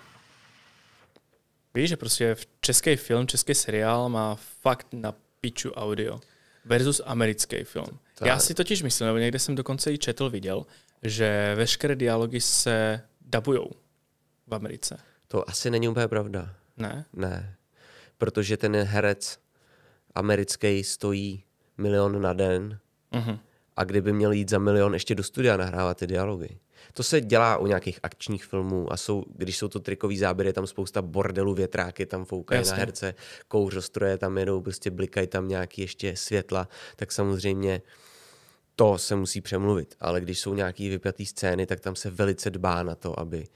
Víš, že prostě v český film, český seriál má fakt na piču audio versus americký film. Tak. Já si totiž myslím, nebo někde jsem dokonce i četl, viděl, že veškeré dialogy se dabujou v Americe. To asi není úplně pravda. Ne? Ne. Protože ten herec americký stojí milion na den uh-huh. a kdyby měl jít za milion ještě do studia nahrávat ty dialogy, to se dělá u nějakých akčních filmů a jsou, když jsou to trikový záběry, tam spousta bordelů, větráky tam foukají Jasně. na herce, kouřostroje tam jedou, prostě blikají tam nějaký ještě světla, tak samozřejmě to se musí přemluvit. Ale když jsou nějaký vypjatý scény, tak tam se velice dbá na to, aby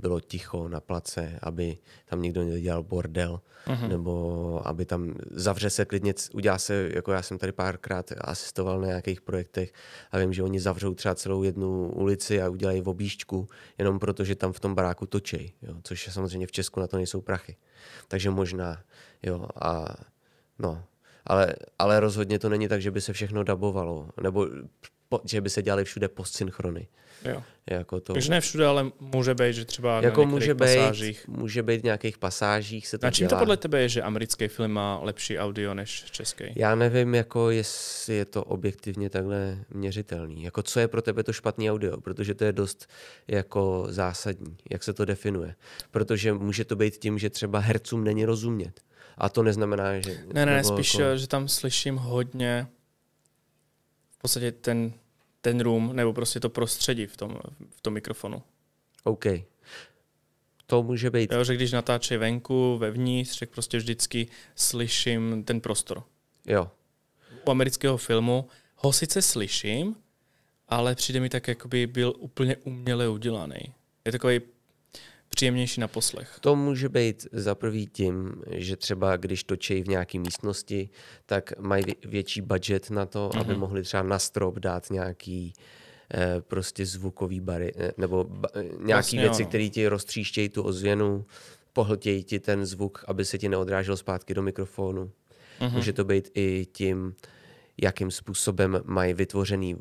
bylo ticho na place, aby tam nikdo nedělal bordel, uh-huh. nebo aby tam zavře se klidně, udělá se, jako já jsem tady párkrát asistoval na nějakých projektech a vím, že oni zavřou třeba celou jednu ulici a udělají v objížďku, jenom proto, že tam v tom baráku točej, jo, což samozřejmě v Česku na to nejsou prachy. Takže možná, jo, a no, ale, ale rozhodně to není tak, že by se všechno dabovalo, nebo po, že by se dělali všude postsynchrony. Jo. Jako to... Takže ne všude, ale může být, že třeba jako na může být, pasážích. Může být v nějakých pasážích se to a čím dělá. to podle tebe je, že americký film má lepší audio než český? Já nevím, jako jestli je to objektivně takhle měřitelný. Jako co je pro tebe to špatný audio, protože to je dost jako zásadní, jak se to definuje. Protože může to být tím, že třeba hercům není rozumět. A to neznamená, že... Ne, ne, ne spíš, jako... že tam slyším hodně podstatě ten, ten room nebo prostě to prostředí v tom, v tom mikrofonu. OK. To může být. Jo, že když natáčí venku, vevnitř, tak prostě vždycky slyším ten prostor. Jo. U amerického filmu ho sice slyším, ale přijde mi tak, jakoby byl úplně uměle udělaný. Je takový Příjemnější na poslech. To může být za prvý tím, že třeba když točejí v nějaké místnosti, tak mají větší budget na to, mm-hmm. aby mhm. mohli třeba na strop dát nějaký eh, prostě zvukový bary, eh, nebo ba, eh, nějaký Jasně, věci, které ti roztříštějí tu ozvěnu, pohltějí ti ten zvuk, aby se ti neodrážel zpátky do mikrofonu. Mm-hmm. Může to být i tím, jakým způsobem mají vytvořený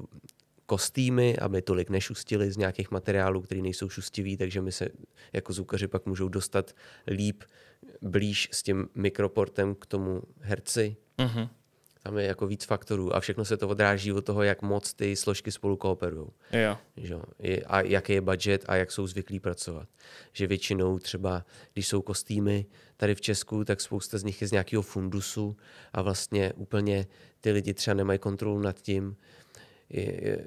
kostýmy, aby tolik nešustili z nějakých materiálů, které nejsou šustivý, takže my se jako zvukaři pak můžou dostat líp blíž s tím mikroportem k tomu herci. Mm-hmm. Tam je jako víc faktorů a všechno se to odráží od toho, jak moc ty složky spolu kooperují. Jo. A jaký je budget a jak jsou zvyklí pracovat. Že většinou třeba, když jsou kostýmy tady v Česku, tak spousta z nich je z nějakého fundusu a vlastně úplně ty lidi třeba nemají kontrolu nad tím,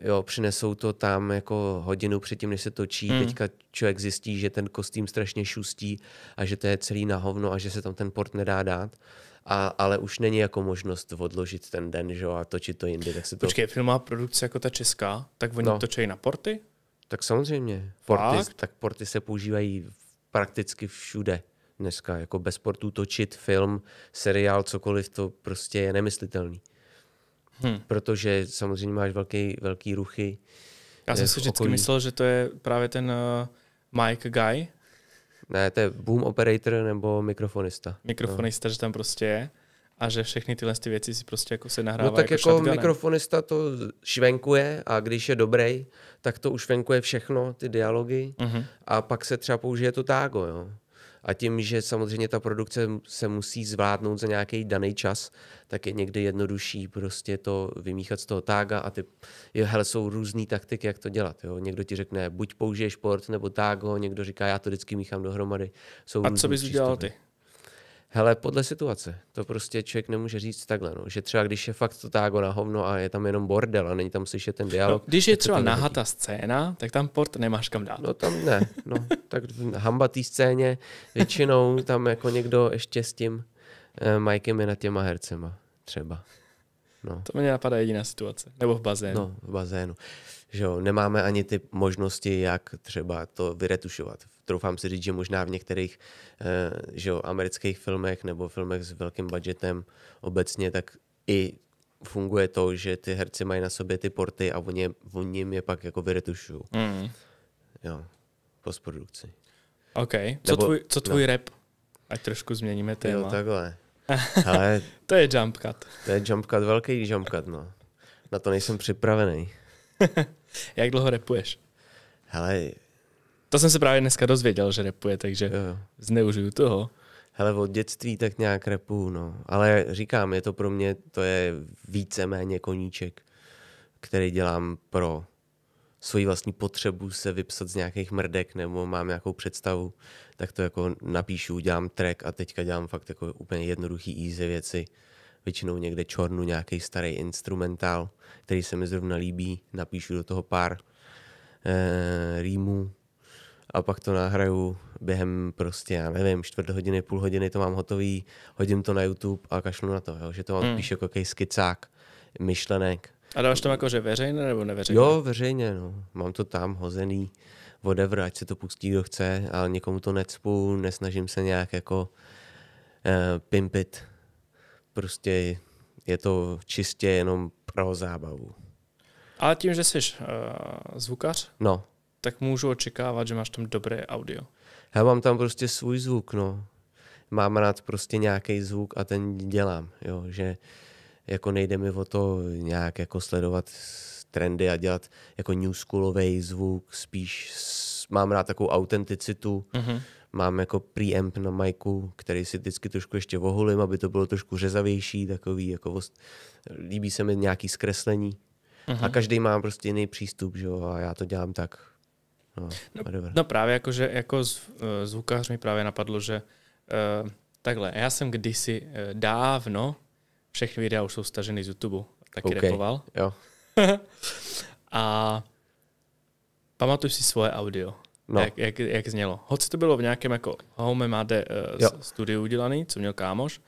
jo, přinesou to tam jako hodinu předtím, než se točí. Hmm. Teďka člověk zjistí, že ten kostým strašně šustí a že to je celý na hovno a že se tam ten port nedá dát. A, ale už není jako možnost odložit ten den že, jo, a točit to jindy. Tak se to... Počkej, filmová produkce jako ta česká, tak oni no. točí na porty? Tak samozřejmě. Porty, Fakt? tak porty se používají prakticky všude dneska. Jako bez portů točit film, seriál, cokoliv, to prostě je nemyslitelný hmm. protože samozřejmě máš velký, velký ruchy. Já jsem eh, si vždycky okolí. myslel, že to je právě ten uh, Mike Guy. Ne, to je boom operator nebo mikrofonista. No. Mikrofonista, no. že tam prostě je a že všechny tyhle ty věci si prostě jako se no nahrávají. No tak jako, jako mikrofonista to švenkuje a když je dobrý, tak to už švenkuje všechno, ty dialogy uh-huh. a pak se třeba použije to tágo, jo. A tím, že samozřejmě ta produkce se musí zvládnout za nějaký daný čas, tak je někdy jednodušší prostě to vymíchat z toho tága a ty, je, hele, jsou různé taktiky, jak to dělat. Jo? Někdo ti řekne, buď použiješ port nebo tágo, někdo říká, já to vždycky míchám dohromady. Jsou a co bys udělal ty? Hele, podle situace. To prostě člověk nemůže říct takhle. No. Že třeba když je fakt to tágo na hovno a je tam jenom bordel a není tam slyšet ten dialog. No, když je třeba nahata scéna, tak tam port nemáš kam dát. No tam ne. No, tak hamba té scéně většinou tam jako někdo ještě s tím eh, Mikem je nad těma hercema třeba. No. To mě napadá jediná situace. Nebo v bazénu. No, v bazénu že jo, nemáme ani ty možnosti, jak třeba to vyretušovat. Troufám si říct, že možná v některých eh, že jo, amerických filmech nebo filmech s velkým budgetem obecně, tak i funguje to, že ty herci mají na sobě ty porty a oni, oni jim je pak jako vyretušují. Mm. Jo, postprodukci. OK. Co nebo, tvůj, co no. tvůj no. rap? Ať trošku změníme téma. Jo, takhle. *laughs* Ale, to je jump cut. To je jump cut, velký jump cut, no. Na to nejsem připravený. *laughs* *laughs* Jak dlouho repuješ? Hele... To jsem se právě dneska dozvěděl, že repuje, takže jo. zneužiju toho. Hele, od dětství tak nějak repu, no. Ale říkám, je to pro mě, to je víceméně koníček, který dělám pro svoji vlastní potřebu se vypsat z nějakých mrdek nebo mám nějakou představu, tak to jako napíšu, dělám track a teďka dělám fakt jako úplně jednoduchý easy věci většinou někde čornu nějaký starý instrumentál, který se mi zrovna líbí, napíšu do toho pár e, rýmů a pak to nahraju během prostě, já nevím, čtvrt hodiny, půl hodiny to mám hotový, hodím to na YouTube a kašlu na to, jo, že to mám hmm. píš jako skicák myšlenek. A dáš to jako, že veřejně nebo neveřejně? Jo, veřejně, no. Mám to tam hozený, whatever, ať se to pustí, kdo chce, ale někomu to necpu, nesnažím se nějak jako uh, pimpit prostě je to čistě jenom pro zábavu. Ale tím, že jsi uh, zvukař, no. tak můžu očekávat, že máš tam dobré audio. Já mám tam prostě svůj zvuk, no. Mám rád prostě nějaký zvuk a ten dělám, jo, že jako nejde mi o to nějak jako sledovat trendy a dělat jako new schoolový zvuk, spíš mám rád takovou autenticitu, mm-hmm mám jako preamp na majku, který si vždycky trošku ještě voholím, aby to bylo trošku řezavější, takový jako ost... líbí se mi nějaký zkreslení. Uh-huh. A mhm. každý má prostě jiný přístup, že jo, a já to dělám tak. No, no, no právě jakože jako, jako eh, zvukař mi právě napadlo, že uh, takhle, já jsem kdysi uh, dávno, všechny videa už jsou staženy z YouTube, taky okay. repoval. Jo. *laughs* a pamatuj si svoje audio no. jak, jak, jak znělo. Hoci to bylo v nějakém jako home máte uh, studiu udělaný, co měl kámoš,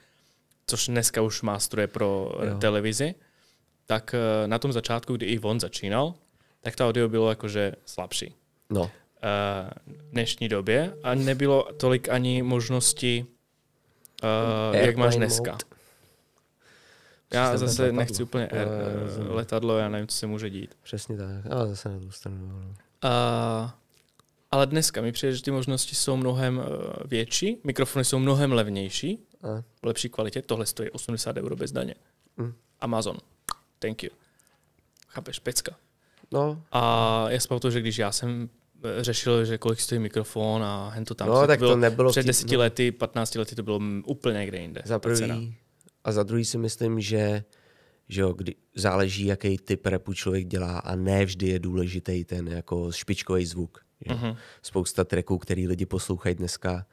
což dneska už má stroje pro eh, jo. televizi, tak uh, na tom začátku, kdy i on začínal, tak to audio bylo jakože slabší. No. Uh, v dnešní době a nebylo tolik ani možností, uh, jak máš dneska. Mode. Já zase letadlo. nechci úplně air, letadlo, já nevím, co se může dít. Přesně tak, ale zase na druhou stranu. Uh, ale dneska mi přijde, že ty možnosti jsou mnohem eh, větší, mikrofony jsou mnohem levnější, v lepší kvalitě. Tohle stojí 80 euro bez daně. Mm. Amazon. Thank you. Chápeš, pecka. No. A já si to, že když já jsem eh, řešil, že kolik stojí mikrofon a hen to tam. No, tak bylo, to nebylo. Před deseti no. lety, 15 lety to bylo úplně někde jinde. Za prvý. A za druhý si myslím, že že jo, kdy, záleží, jaký typ repu člověk dělá a ne vždy je důležitý ten jako špičkový zvuk. Že? Mm-hmm. Spousta tracků, který lidi poslouchají dneska,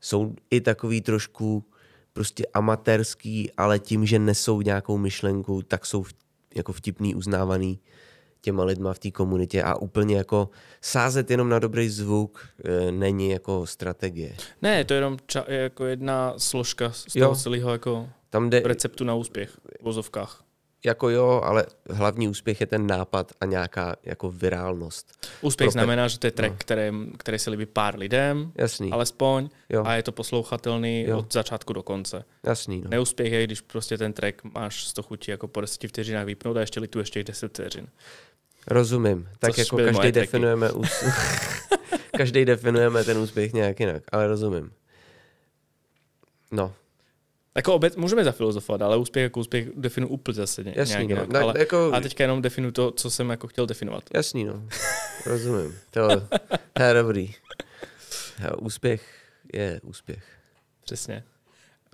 jsou i takový trošku prostě amatérský, ale tím, že nesou nějakou myšlenku, tak jsou jako vtipný, uznávaný těma lidma v té komunitě a úplně jako sázet jenom na dobrý zvuk e, není jako strategie. Ne, to je jenom ča- je jako jedna složka z toho jo. celého jako tam jde, receptu na úspěch v vozovkách jako jo, ale hlavní úspěch je ten nápad a nějaká jako virálnost. Úspěch Pro znamená, že to je track, no. který, který se líbí pár lidem, Jasný. alespoň, jo. a je to poslouchatelný jo. od začátku do konce. Jasný, no. Neúspěch je, když prostě ten track máš z toho chutí jako po deseti vteřinách vypnout a ještě lituje ještě 10 vteřin. Rozumím. Tak Což jako každý definujeme, ús... *laughs* *laughs* každý definujeme ten úspěch nějak jinak, ale rozumím. No, jako obec, můžeme zafilozofovat, ale úspěch jako úspěch definu úplně zase ně, Jasný, nějak no. jinak. Ale, jako... A teďka jenom definu to, co jsem jako chtěl definovat. Jasný, no. Rozumím. To, to je dobrý. A úspěch je úspěch. Přesně.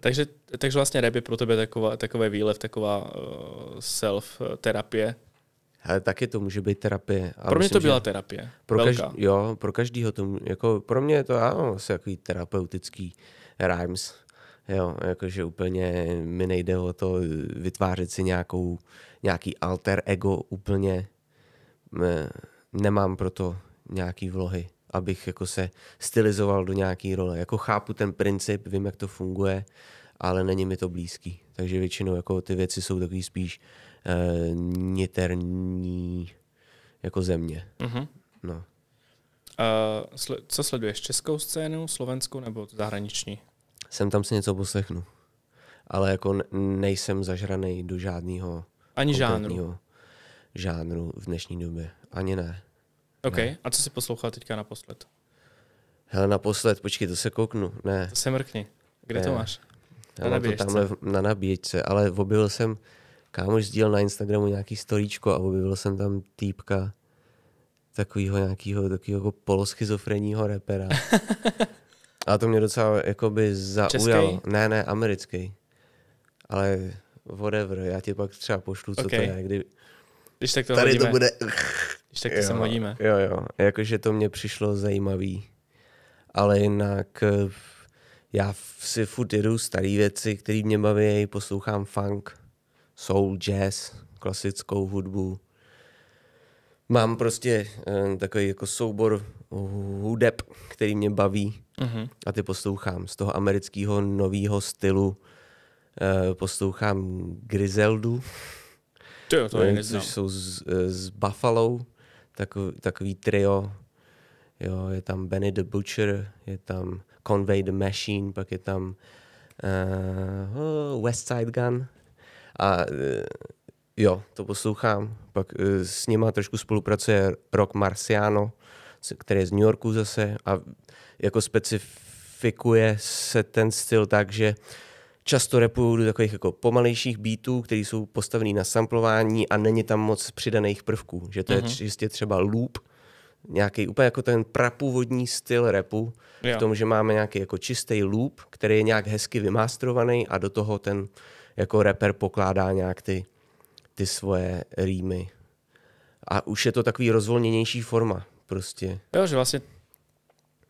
Takže, takže vlastně rap je pro tebe taková, takový výlev, taková uh, self-terapie. Ale taky to může být terapie. A pro myslím, mě to byla terapie. Pro Velká. každý, jo, pro každýho to jako pro mě je to ano, asi takový terapeutický rhymes. Jo, jakože úplně mi nejde o to vytvářet si nějakou, nějaký alter ego úplně. Nemám proto nějaký vlohy, abych jako se stylizoval do nějaký role. Jako chápu ten princip, vím, jak to funguje, ale není mi to blízký. Takže většinou jako ty věci jsou takový spíš uh, niterní jako země. Mm-hmm. No. Uh, eh, sl- co sleduješ, českou scénu, slovenskou nebo zahraniční? sem tam si něco poslechnu. Ale jako nejsem zažraný do žádného ani žánru. žánru v dnešní době. Ani ne. OK, ne. a co si poslouchal teďka naposled? Hele, naposled, počkej, to se kouknu. Ne. To se mrkni. Kde ne. to máš? Na, na to tamhle na nabíječce, ale objevil jsem, kámoš sdíl na Instagramu nějaký storíčko a objevil jsem tam týpka takového nějakého takového jako poloschizofrenního repera. *laughs* A to mě docela jakoby zaujalo. Ne, ne, americký. Ale whatever, já ti pak třeba pošlu, co okay. to je. Kdy... Když tak to Tady hodíme. to bude... Když tak to jo, sem hodíme. Jo, jo, jakože to mě přišlo zajímavý. Ale jinak eh, já si furt jedu staré věci, které mě baví, poslouchám funk, soul, jazz, klasickou hudbu. Mám prostě eh, takový jako soubor hudeb, který mě baví mm-hmm. a ty poslouchám. Z toho amerického nového stylu uh, poslouchám Griseldu, Jo, to eh, nevím, což jsou z, eh, z Buffalo, takový, takový trio. Jo, je tam Benny the Butcher, je tam Convey the Machine, pak je tam uh, West Side Gun. A uh, jo, to poslouchám. Pak uh, s nima trošku spolupracuje Rock Marciano, který je z New Yorku zase a jako specifikuje se ten styl tak, že často repuju do takových jako pomalejších beatů, které jsou postavený na samplování a není tam moc přidaných prvků. Že to mm-hmm. je mhm. čistě třeba loop, nějaký úplně jako ten prapůvodní styl repu, v tom, že máme nějaký jako čistý loop, který je nějak hezky vymástrovaný a do toho ten jako reper pokládá nějak ty, ty svoje rýmy. A už je to takový rozvolněnější forma prostě. Jo, že vlastně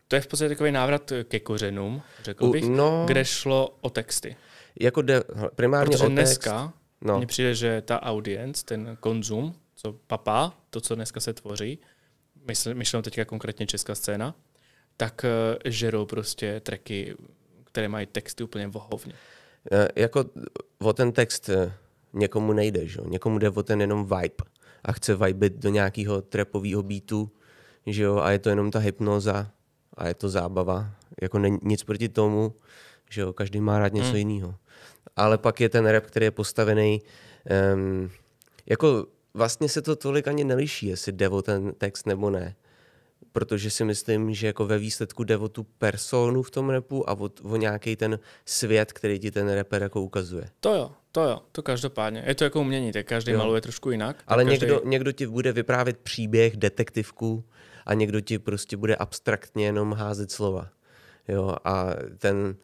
to je v podstatě takový návrat ke kořenům, řekl bych, U, no, kde šlo o texty. Jako de, primárně Protože o text. dneska no. mně přijde, že ta audience, ten konzum, co papá, to, co dneska se tvoří, mysl, myšlím teďka konkrétně česká scéna, tak eh, žerou prostě tracky, které mají texty úplně vohovně. Eh, jako o ten text eh, někomu nejde, že? někomu jde o ten jenom vibe a chce vibit do nějakého trapového beatu, že jo, a je to jenom ta hypnoza a je to zábava. Jako ne, nic proti tomu, že jo, každý má rád něco hmm. jiného. Ale pak je ten rap, který je postavený, um, jako vlastně se to tolik ani neliší, jestli jde o ten text nebo ne protože si myslím, že jako ve výsledku jde o tu personu v tom repu a o, o nějaký ten svět, který ti ten reper jako ukazuje. To jo, to jo, to každopádně. Je to jako umění, tak každý jo. maluje trošku jinak. Ale každý... někdo, někdo ti bude vyprávět příběh, detektivku a někdo ti prostě bude abstraktně jenom házet slova. Jo, a ten...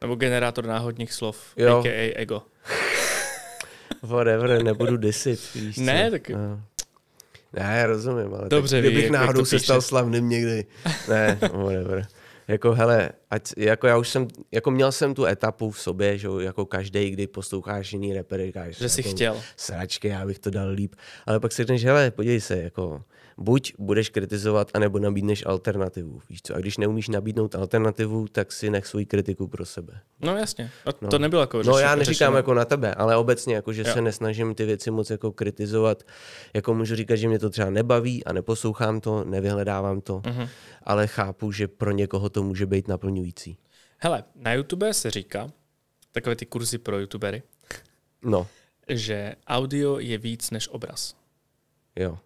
Nebo generátor náhodných slov, jo. a.k.a. ego. Whatever, nebudu disit. Ne, tak... No. Ne, rozumím, ale Dobře tak, ví, kdybych náhodou se stal slavným někdy. Ne, whatever. Jako hele, ať, jako já už jsem, jako měl jsem tu etapu v sobě, že jako každý, kdy posloucháš jiný repery, říkáš, že jsi jako, chtěl. Sračky, já bych to dal líp. Ale pak si řekneš, hele, podívej se, jako buď budeš kritizovat, anebo nabídneš alternativu. Víš co? A když neumíš nabídnout alternativu, tak si nech svoji kritiku pro sebe. No jasně. A no. to no. nebylo jako No já neříkám řešené. jako na tebe, ale obecně, jako, že jo. se nesnažím ty věci moc jako kritizovat. Jako můžu říkat, že mě to třeba nebaví a neposlouchám to, nevyhledávám to, mm-hmm. ale chápu, že pro někoho to může být naplňující. Hele, na YouTube se říká, takové ty kurzy pro youtubery, no. že audio je víc než obraz. Jo.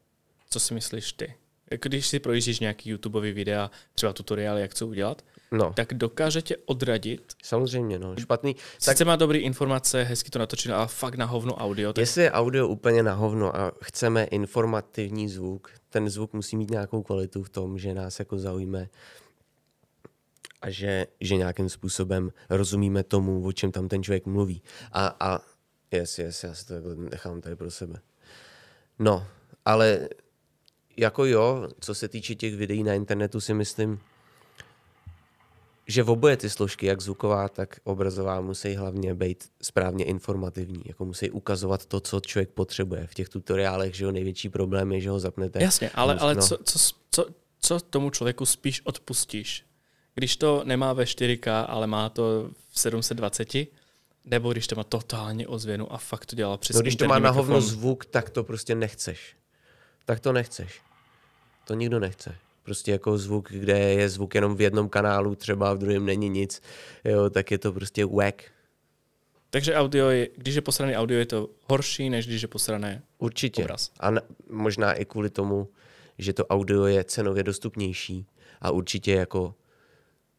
Co si myslíš ty? Jako když si projíždíš nějaký YouTube videa, třeba tutoriály, jak co udělat, no. tak dokáže tě odradit. Samozřejmě, no, špatný. Sice tak... má dobré informace, hezky to natočil, ale fakt na hovno audio. Tak... Jestli je audio úplně na hovno a chceme informativní zvuk, ten zvuk musí mít nějakou kvalitu v tom, že nás jako zaujme a že, že nějakým způsobem rozumíme tomu, o čem tam ten člověk mluví. A, a yes, yes, já si to takhle jako nechám tady pro sebe. No, ale jako jo, co se týče těch videí na internetu, si myslím, že v oboje ty složky, jak zvuková, tak obrazová, musí hlavně být správně informativní. Jako musí ukazovat to, co člověk potřebuje. V těch tutoriálech, že jo, největší problém je, že ho zapnete. Jasně, ale, no. ale co, co, co, co tomu člověku spíš odpustíš? Když to nemá ve 4K, ale má to v 720, nebo když to má totálně ozvěnu a fakt to dělá přes No když to má na hovno zvuk, tak to prostě nechceš. Tak to nechceš. To nikdo nechce. Prostě jako zvuk, kde je zvuk jenom v jednom kanálu, třeba v druhém není nic, jo, tak je to prostě whack. Takže audio je, když je posrané audio, je to horší, než když je posrané Určitě. obraz. A na, možná i kvůli tomu, že to audio je cenově dostupnější a určitě jako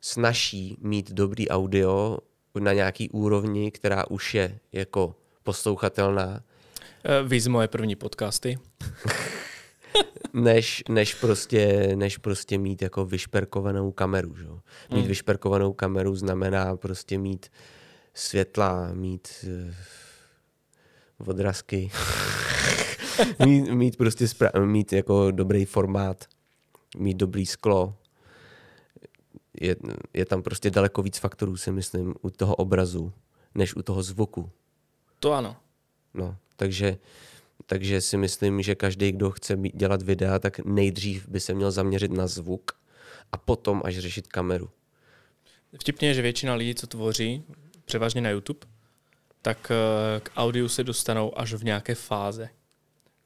snaží mít dobrý audio na nějaký úrovni, která už je jako poslouchatelná. Eh, Víz moje první podcasty. *laughs* než, než, prostě, než prostě mít jako vyšperkovanou kameru. Že? Mít mm. vyšperkovanou kameru znamená prostě mít světla, mít uh, odrazky, *laughs* mít, mít prostě spra- mít jako dobrý formát, mít dobrý sklo. Je, je tam prostě daleko víc faktorů, si myslím, u toho obrazu, než u toho zvuku. To ano. No, takže takže si myslím, že každý, kdo chce dělat videa, tak nejdřív by se měl zaměřit na zvuk a potom až řešit kameru. Vtipně je, že většina lidí, co tvoří, převážně na YouTube, tak eh, k audiu se dostanou až v nějaké fáze.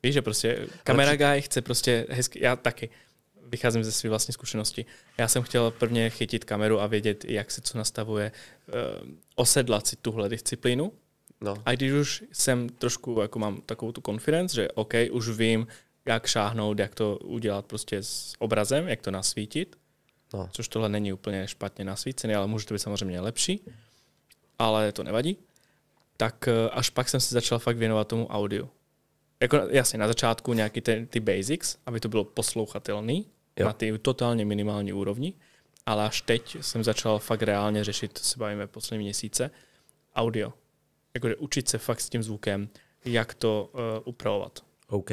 Víš, že prostě kamera guy chce prostě hezky, já taky vycházím ze své vlastní zkušenosti. Já jsem chtěl prvně chytit kameru a vědět, jak se co nastavuje, eh, osedlat si tuhle disciplínu No. A když už jsem trošku, jako mám takovou tu confidence, že OK, už vím, jak šáhnout, jak to udělat prostě s obrazem, jak to nasvítit, no. což tohle není úplně špatně nasvícené, ale může to být samozřejmě lepší, ale to nevadí, tak eh, až pak jsem se začal fakt věnovat tomu audiu. Jako, jasně, na začátku nějaký ty, ty basics, aby to bylo poslouchatelný, jo. na ty totálně minimální úrovni, ale až teď jsem začal fakt reálně řešit, se bavíme poslední měsíce, audio jakože učit se fakt s tím zvukem, jak to uh, upravovat. OK.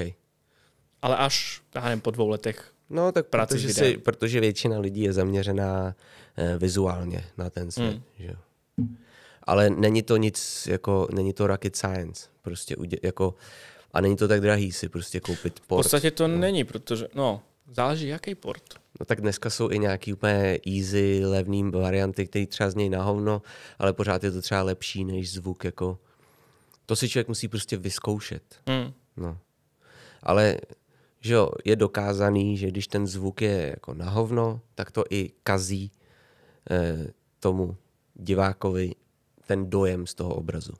Ale až, já nevím, po dvou letech No, tak práci protože, si, protože většina lidí je zaměřená uh, vizuálně na ten svět. Mm. Že? Ale není to nic, jako, není to rocket science. Prostě udě, jako, a není to tak drahý si prostě koupit port. V podstatě to no. není, protože, no, záleží jaký port. No tak dneska jsou i nějaký úplně easy, levný varianty, které třeba z něj na hovno, ale pořád je to třeba lepší než zvuk. Jako. To si člověk musí prostě vyzkoušet. Mm. No. Ale že jo, je dokázaný, že když ten zvuk je jako na hovno, tak to i kazí eh, tomu divákovi ten dojem z toho obrazu.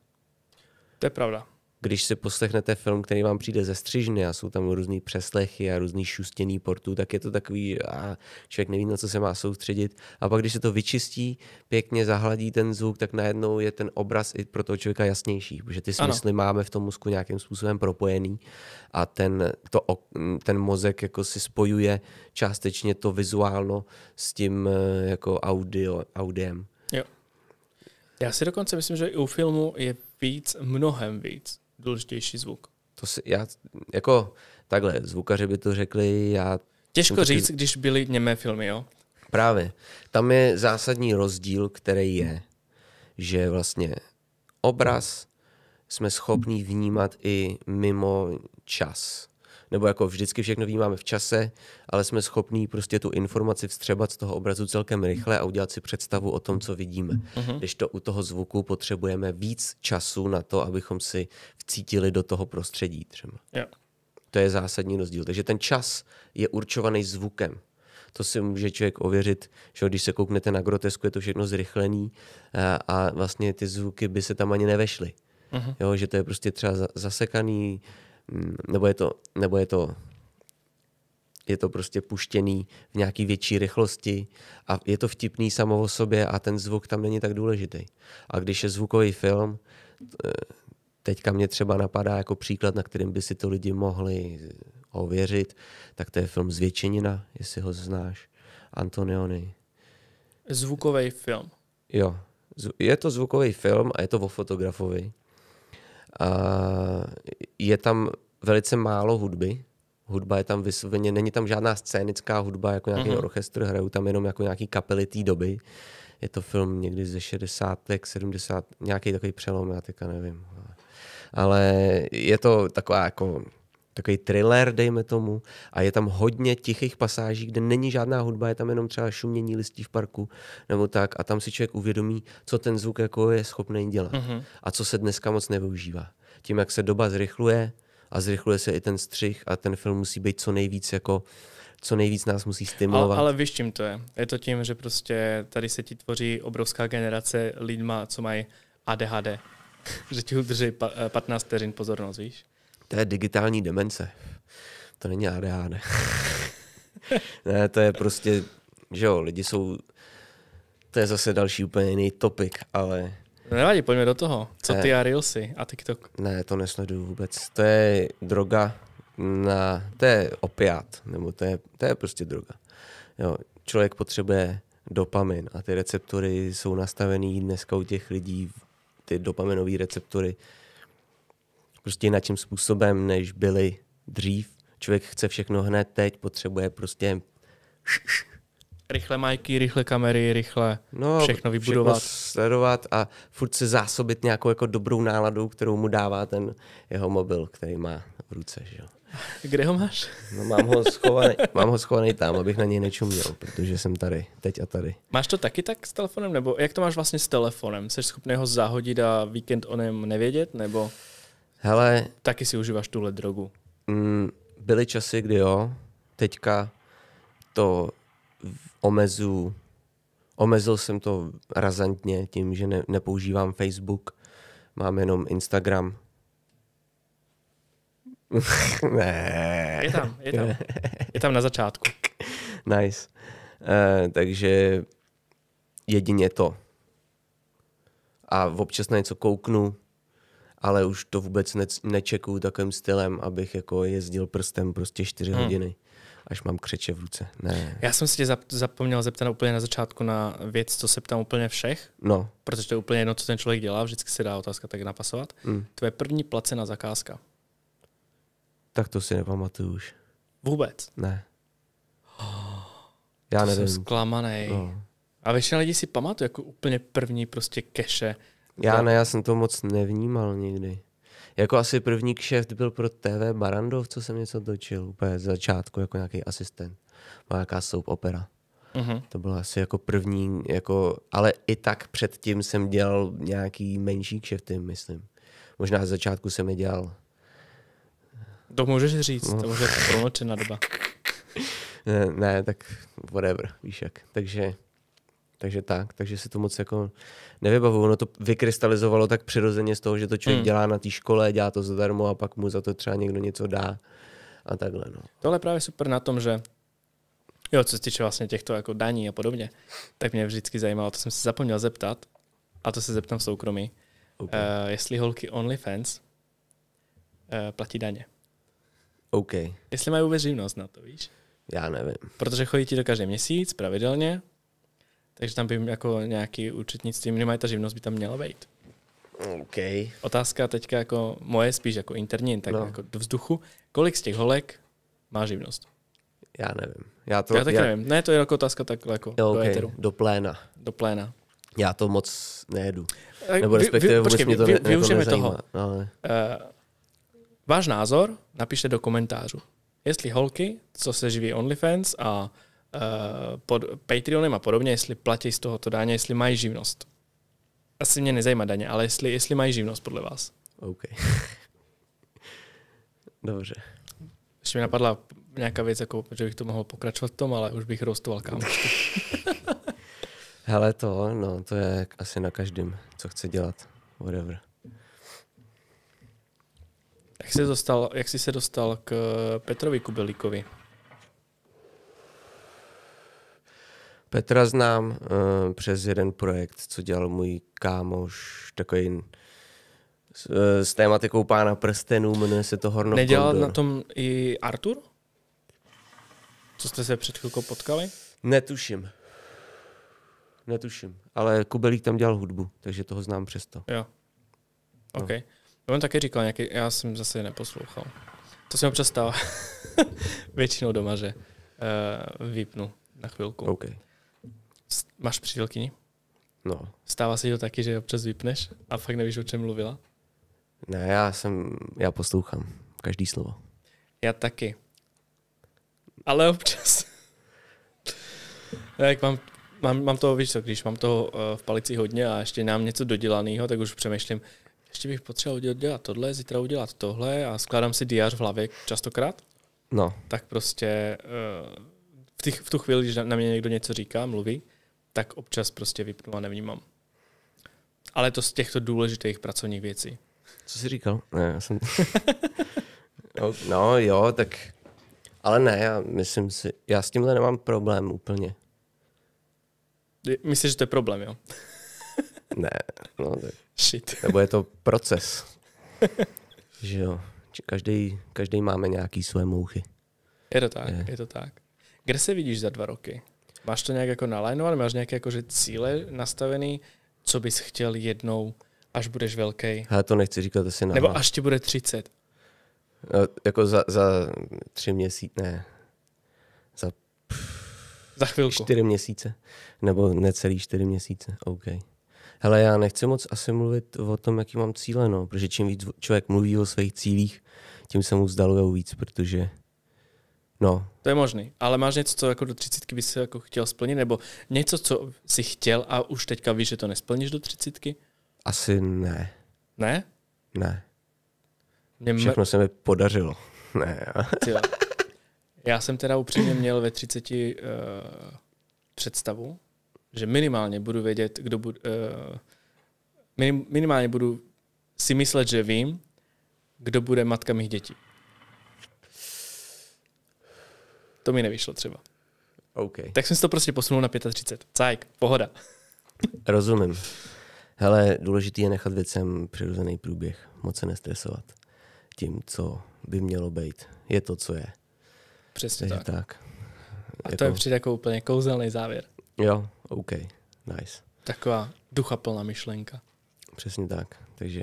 To je pravda když si poslechnete film, který vám přijde ze střižny a jsou tam různý přeslechy a různý šustěný portů, tak je to takový, a člověk neví, na co se má soustředit. A pak, když se to vyčistí, pěkně zahladí ten zvuk, tak najednou je ten obraz i pro toho člověka jasnější, protože ty smysly ano. máme v tom mozku nějakým způsobem propojený a ten, to, ten mozek jako si spojuje částečně to vizuálno s tím eh, jako audio, audiem. Jo. Já si dokonce myslím, že i u filmu je víc, mnohem víc důležitější zvuk. To si, já, jako takhle, zvukaři by to řekli, já... Těžko taky... říct, když byly němé filmy, jo? Právě. Tam je zásadní rozdíl, který je, že vlastně obraz jsme schopni vnímat i mimo čas nebo jako vždycky všechno vnímáme v čase, ale jsme schopní prostě tu informaci vstřebat z toho obrazu celkem rychle a udělat si představu o tom, co vidíme. Mm-hmm. Když to u toho zvuku potřebujeme víc času na to, abychom si vcítili do toho prostředí třeba. Yeah. To je zásadní rozdíl. Takže ten čas je určovaný zvukem. To si může člověk ověřit, že když se kouknete na grotesku, je to všechno zrychlený eh, a vlastně ty zvuky by se tam ani nevešly. Uh-huh. Jo, že to je prostě třeba zasekaný, nebo je to, nebo je to je to prostě puštěný v nějaký větší rychlosti a je to vtipný samo o sobě a ten zvuk tam není tak důležitý. A když je zvukový film, eh, teďka mě třeba napadá jako příklad, na kterým by si to lidi mohli ověřit, tak to je film Zvětšenina, jestli ho znáš, Antonioni. Zvukový film. Jo, je to zvukový film a je to o fotografovi, Eh, je tam velice málo hudby, hudba je tam vysvětleně není tam žádná scénická hudba, jako nějaký mm-hmm. orchestr, hrajou tam jenom jako nějaký kapely té doby. Je to film někdy ze 60. 70. nějaký takový přelom, já teďka nevím. Ale je to taková jako takový thriller, dejme tomu, a je tam hodně tichých pasáží, kde není žádná hudba, je tam jenom třeba šumění listí v parku nebo tak a tam si člověk uvědomí, co ten zvuk jako je schopný dělat mm-hmm. a co se dneska moc nevyužívá. Tím, jak se doba zrychluje a zrychluje se i ten střih a ten film musí být co nejvíc jako co nejvíc nás musí stimulovat. Ale, ale víš, čím to je? Je to tím, že prostě tady se ti tvoří obrovská generace lidma, co mají ADHD. *laughs* že ti udrží pa, 15 eh, vteřin pozornost, víš? To je digitální demence. To není ADHD. *laughs* ne, to je prostě, že jo, lidi jsou... To je zase další úplně jiný topik, ale... No nevadí, pojďme do toho. Co ty a Reelsy a TikTok? Ne, to nesleduju vůbec. To je droga na... To je opiát, nebo to je, to je prostě droga. Jo, člověk potřebuje dopamin a ty receptory jsou nastavený dneska u těch lidí, ty dopaminové receptory prostě na tím způsobem, než byli dřív. Člověk chce všechno hned teď, potřebuje prostě rychle majky, rychle kamery, rychle no, všechno vybudovat. Všechno sledovat a furt se zásobit nějakou jako dobrou náladou, kterou mu dává ten jeho mobil, který má v ruce. Že? Kde ho máš? No, mám, ho schovaný, mám ho schovaný tam, abych na něj nečuměl, protože jsem tady, teď a tady. Máš to taky tak s telefonem? Nebo jak to máš vlastně s telefonem? Jsi schopný ho zahodit a víkend o něm nevědět? Nebo... Hele... Taky si užíváš tuhle drogu. Mm, byly časy, kdy jo. Teďka to omezu, omezil jsem to razantně tím, že ne, nepoužívám Facebook, mám jenom Instagram. *laughs* ne. Je tam, je tam. Je tam na začátku. *laughs* Nice. Uh, takže jedině to. A občas na něco kouknu, ale už to vůbec ne- nečekuju takovým stylem, abych jako jezdil prstem prostě čtyři hmm. hodiny až mám křeče v ruce. Ne. Já jsem si tě zapomněl zeptat úplně na začátku na věc, co se ptám úplně všech. No. Protože to je úplně jedno, co ten člověk dělá, vždycky se dá otázka tak napasovat. Mm. Tvoje první placená zakázka. Tak to si nepamatuju už. Vůbec? Ne. Oh, Já to nevím. Jsem zklamaný. No. A většina lidí si pamatuje jako úplně první prostě keše, já ne, já jsem to moc nevnímal nikdy. Jako asi první kšeft byl pro TV Barandov, co jsem něco točil úplně z začátku jako nějaký asistent. Má nějaká soap opera. Uh-huh. To bylo asi jako první, jako, ale i tak předtím jsem dělal nějaký menší kšefty, myslím. Možná z začátku jsem je dělal. To můžeš říct, no. to může promočená doba. *laughs* ne, ne, tak whatever, víš jak. Takže takže tak, takže si to moc jako nevybavuju. Ono to vykrystalizovalo tak přirozeně z toho, že to člověk hmm. dělá na té škole, dělá to zadarmo a pak mu za to třeba někdo něco dá a takhle. No. Tohle je právě super na tom, že jo, co se týče vlastně těchto jako daní a podobně, tak mě vždycky zajímalo, to jsem se zapomněl zeptat, a to se zeptám v soukromí, okay. uh, jestli holky OnlyFans uh, platí daně. OK. Jestli mají vůbec živnost na to, víš? Já nevím. Protože chodí ti to každý měsíc pravidelně takže tam by jako nějaký účetnictví, minimálně ta živnost by tam měla být. OK. Otázka teďka jako moje spíš jako interní, tak no. jako do vzduchu. Kolik z těch holek má živnost? Já nevím. Já, to, já taky já... nevím. Ne, to je jako otázka takhle jako jo, okay. do éteru. Do pléna. Do pléna. Já to moc nejedu. Eh, Nebo respektive vy, vy, počkej, mě to, vy, využijeme to toho. No, ne. uh, eh, váš názor napište do komentářů. Jestli holky, co se živí OnlyFans a Eh, pod Patreonem a podobně, jestli platí z tohoto daně, jestli mají živnost. Asi mě nezajímá daně, ale jestli, jestli mají živnost podle vás. OK. *laughs* Dobře. Ještě mi napadla nějaká věc, jako, že bych to mohl pokračovat v tom, ale už bych rostoval kam. *laughs* Hele to, no, to je asi na každém, co chce dělat. Whatever. Jak jsi, dostal, jak jsi se dostal k Petrovi Kubelíkovi? Petra znám uh, přes jeden projekt, co dělal můj kámoš, takový s, uh, eh, s tématikou pána prstenů, jmenuje se to Horno Nedělal Kondor. na tom i Artur? Co jste se před chvilkou potkali? Netuším. Netuším. Ale Kubelík tam dělal hudbu, takže toho znám přesto. Jo. No. OK. No. On taky říkal nějaký, já jsem zase neposlouchal. To jsem přestal. *laughs* Většinou doma, že uh, vypnu na chvilku. Okay. Máš přítelkyni? No. Stává se to taky, že občas vypneš a fakt nevíš, o čem mluvila? Ne, já jsem, já poslouchám každý slovo. Já taky. Ale občas. *laughs* Jak mám, mám, mám toho, víš co, když mám toho eh, v palici hodně a ještě nám něco dodělaného, tak už přemýšlím, ještě bych potřeboval udělat, udělat tohle, zítra udělat tohle a skládám si diář v hlavě častokrát. No. Tak prostě eh, v, těch, v tu chvíli, když na mě někdo něco říká, mluví, tak občas prostě vypnu a nevnímám. Ale to z těchto důležitých pracovních věcí. Co jsi říkal? Ne, já jsem... no, *laughs* no jo, tak... Ale ne, já myslím si, já s tímhle nemám problém úplně. Myslíš, že to je problém, jo? *laughs* ne, no tak... Shit. Nebo je to proces. že jo, každý, každý máme nějaký své mouchy. Je to tak, je, je to tak. Kde se vidíš za dva roky? Máš to nějak jako nalajnované? Máš nějaké jako, že cíle nastavený, co bys chtěl jednou, až budeš velký? Já to nechci říkat asi na. Nebo až ti bude 30. No, jako za, za tři měsíce, ne. Za, pff, za chvilku. Čtyři měsíce. Nebo necelý čtyři měsíce, OK. Hele, já nechci moc asi mluvit o tom, jaký mám cíle, no, protože čím víc člověk mluví o svých cílích, tím se mu zdaluje víc, protože No. To je možný. Ale máš něco, co jako do třicítky bys jako chtěl splnit? Nebo něco, co jsi chtěl a už teďka víš, že to nesplníš do třicítky? Asi ne. Ne? Ne. Mě Všechno se mi podařilo. *laughs* Ne. Já jsem teda upřímně měl ve 30 uh, eh, představu, že minimálně budu vědět, kdo bude... Uh, minim, minimálně budu si myslet, že vím, kdo bude matka mých dětí. To mi nevyšlo třeba. Okay. Tak jsem si to prostě posunul na 35. Cajk, pohoda. *laughs* Rozumím. Hele, důležité je nechat věcem přirozený průběh. Moc se nestresovat tím, co by mělo být. Je to, co je. Přesně Takže tak. tak. A jako... to je přijde jako úplně kouzelný závěr. Jo, OK, nice. Taková plná myšlenka. Přesně tak, takže...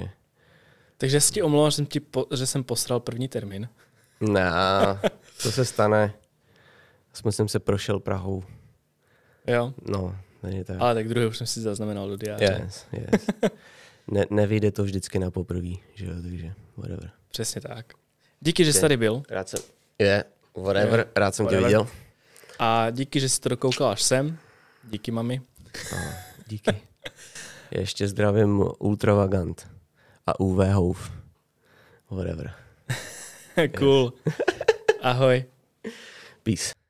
Takže si ti omlouvám, že jsem, ti po, že jsem posral první termín. Ne, nah, to se stane. Aspoň jsem se prošel Prahou. Jo. No, není tak. Ale tak druhý už jsem si zaznamenal do diáře. Yes, yes. *laughs* ne, nevyjde to vždycky na poprvé, že jo, takže whatever. Přesně tak. Díky, že jsi tady byl. Rád jsem, je, yeah, whatever, yeah. rád jsem whatever. tě viděl. A díky, že jsi to dokoukal až sem. Díky, mami. A, díky. Ještě zdravím Ultravagant a UV Houf. Whatever. *laughs* cool. Ahoj. Peace.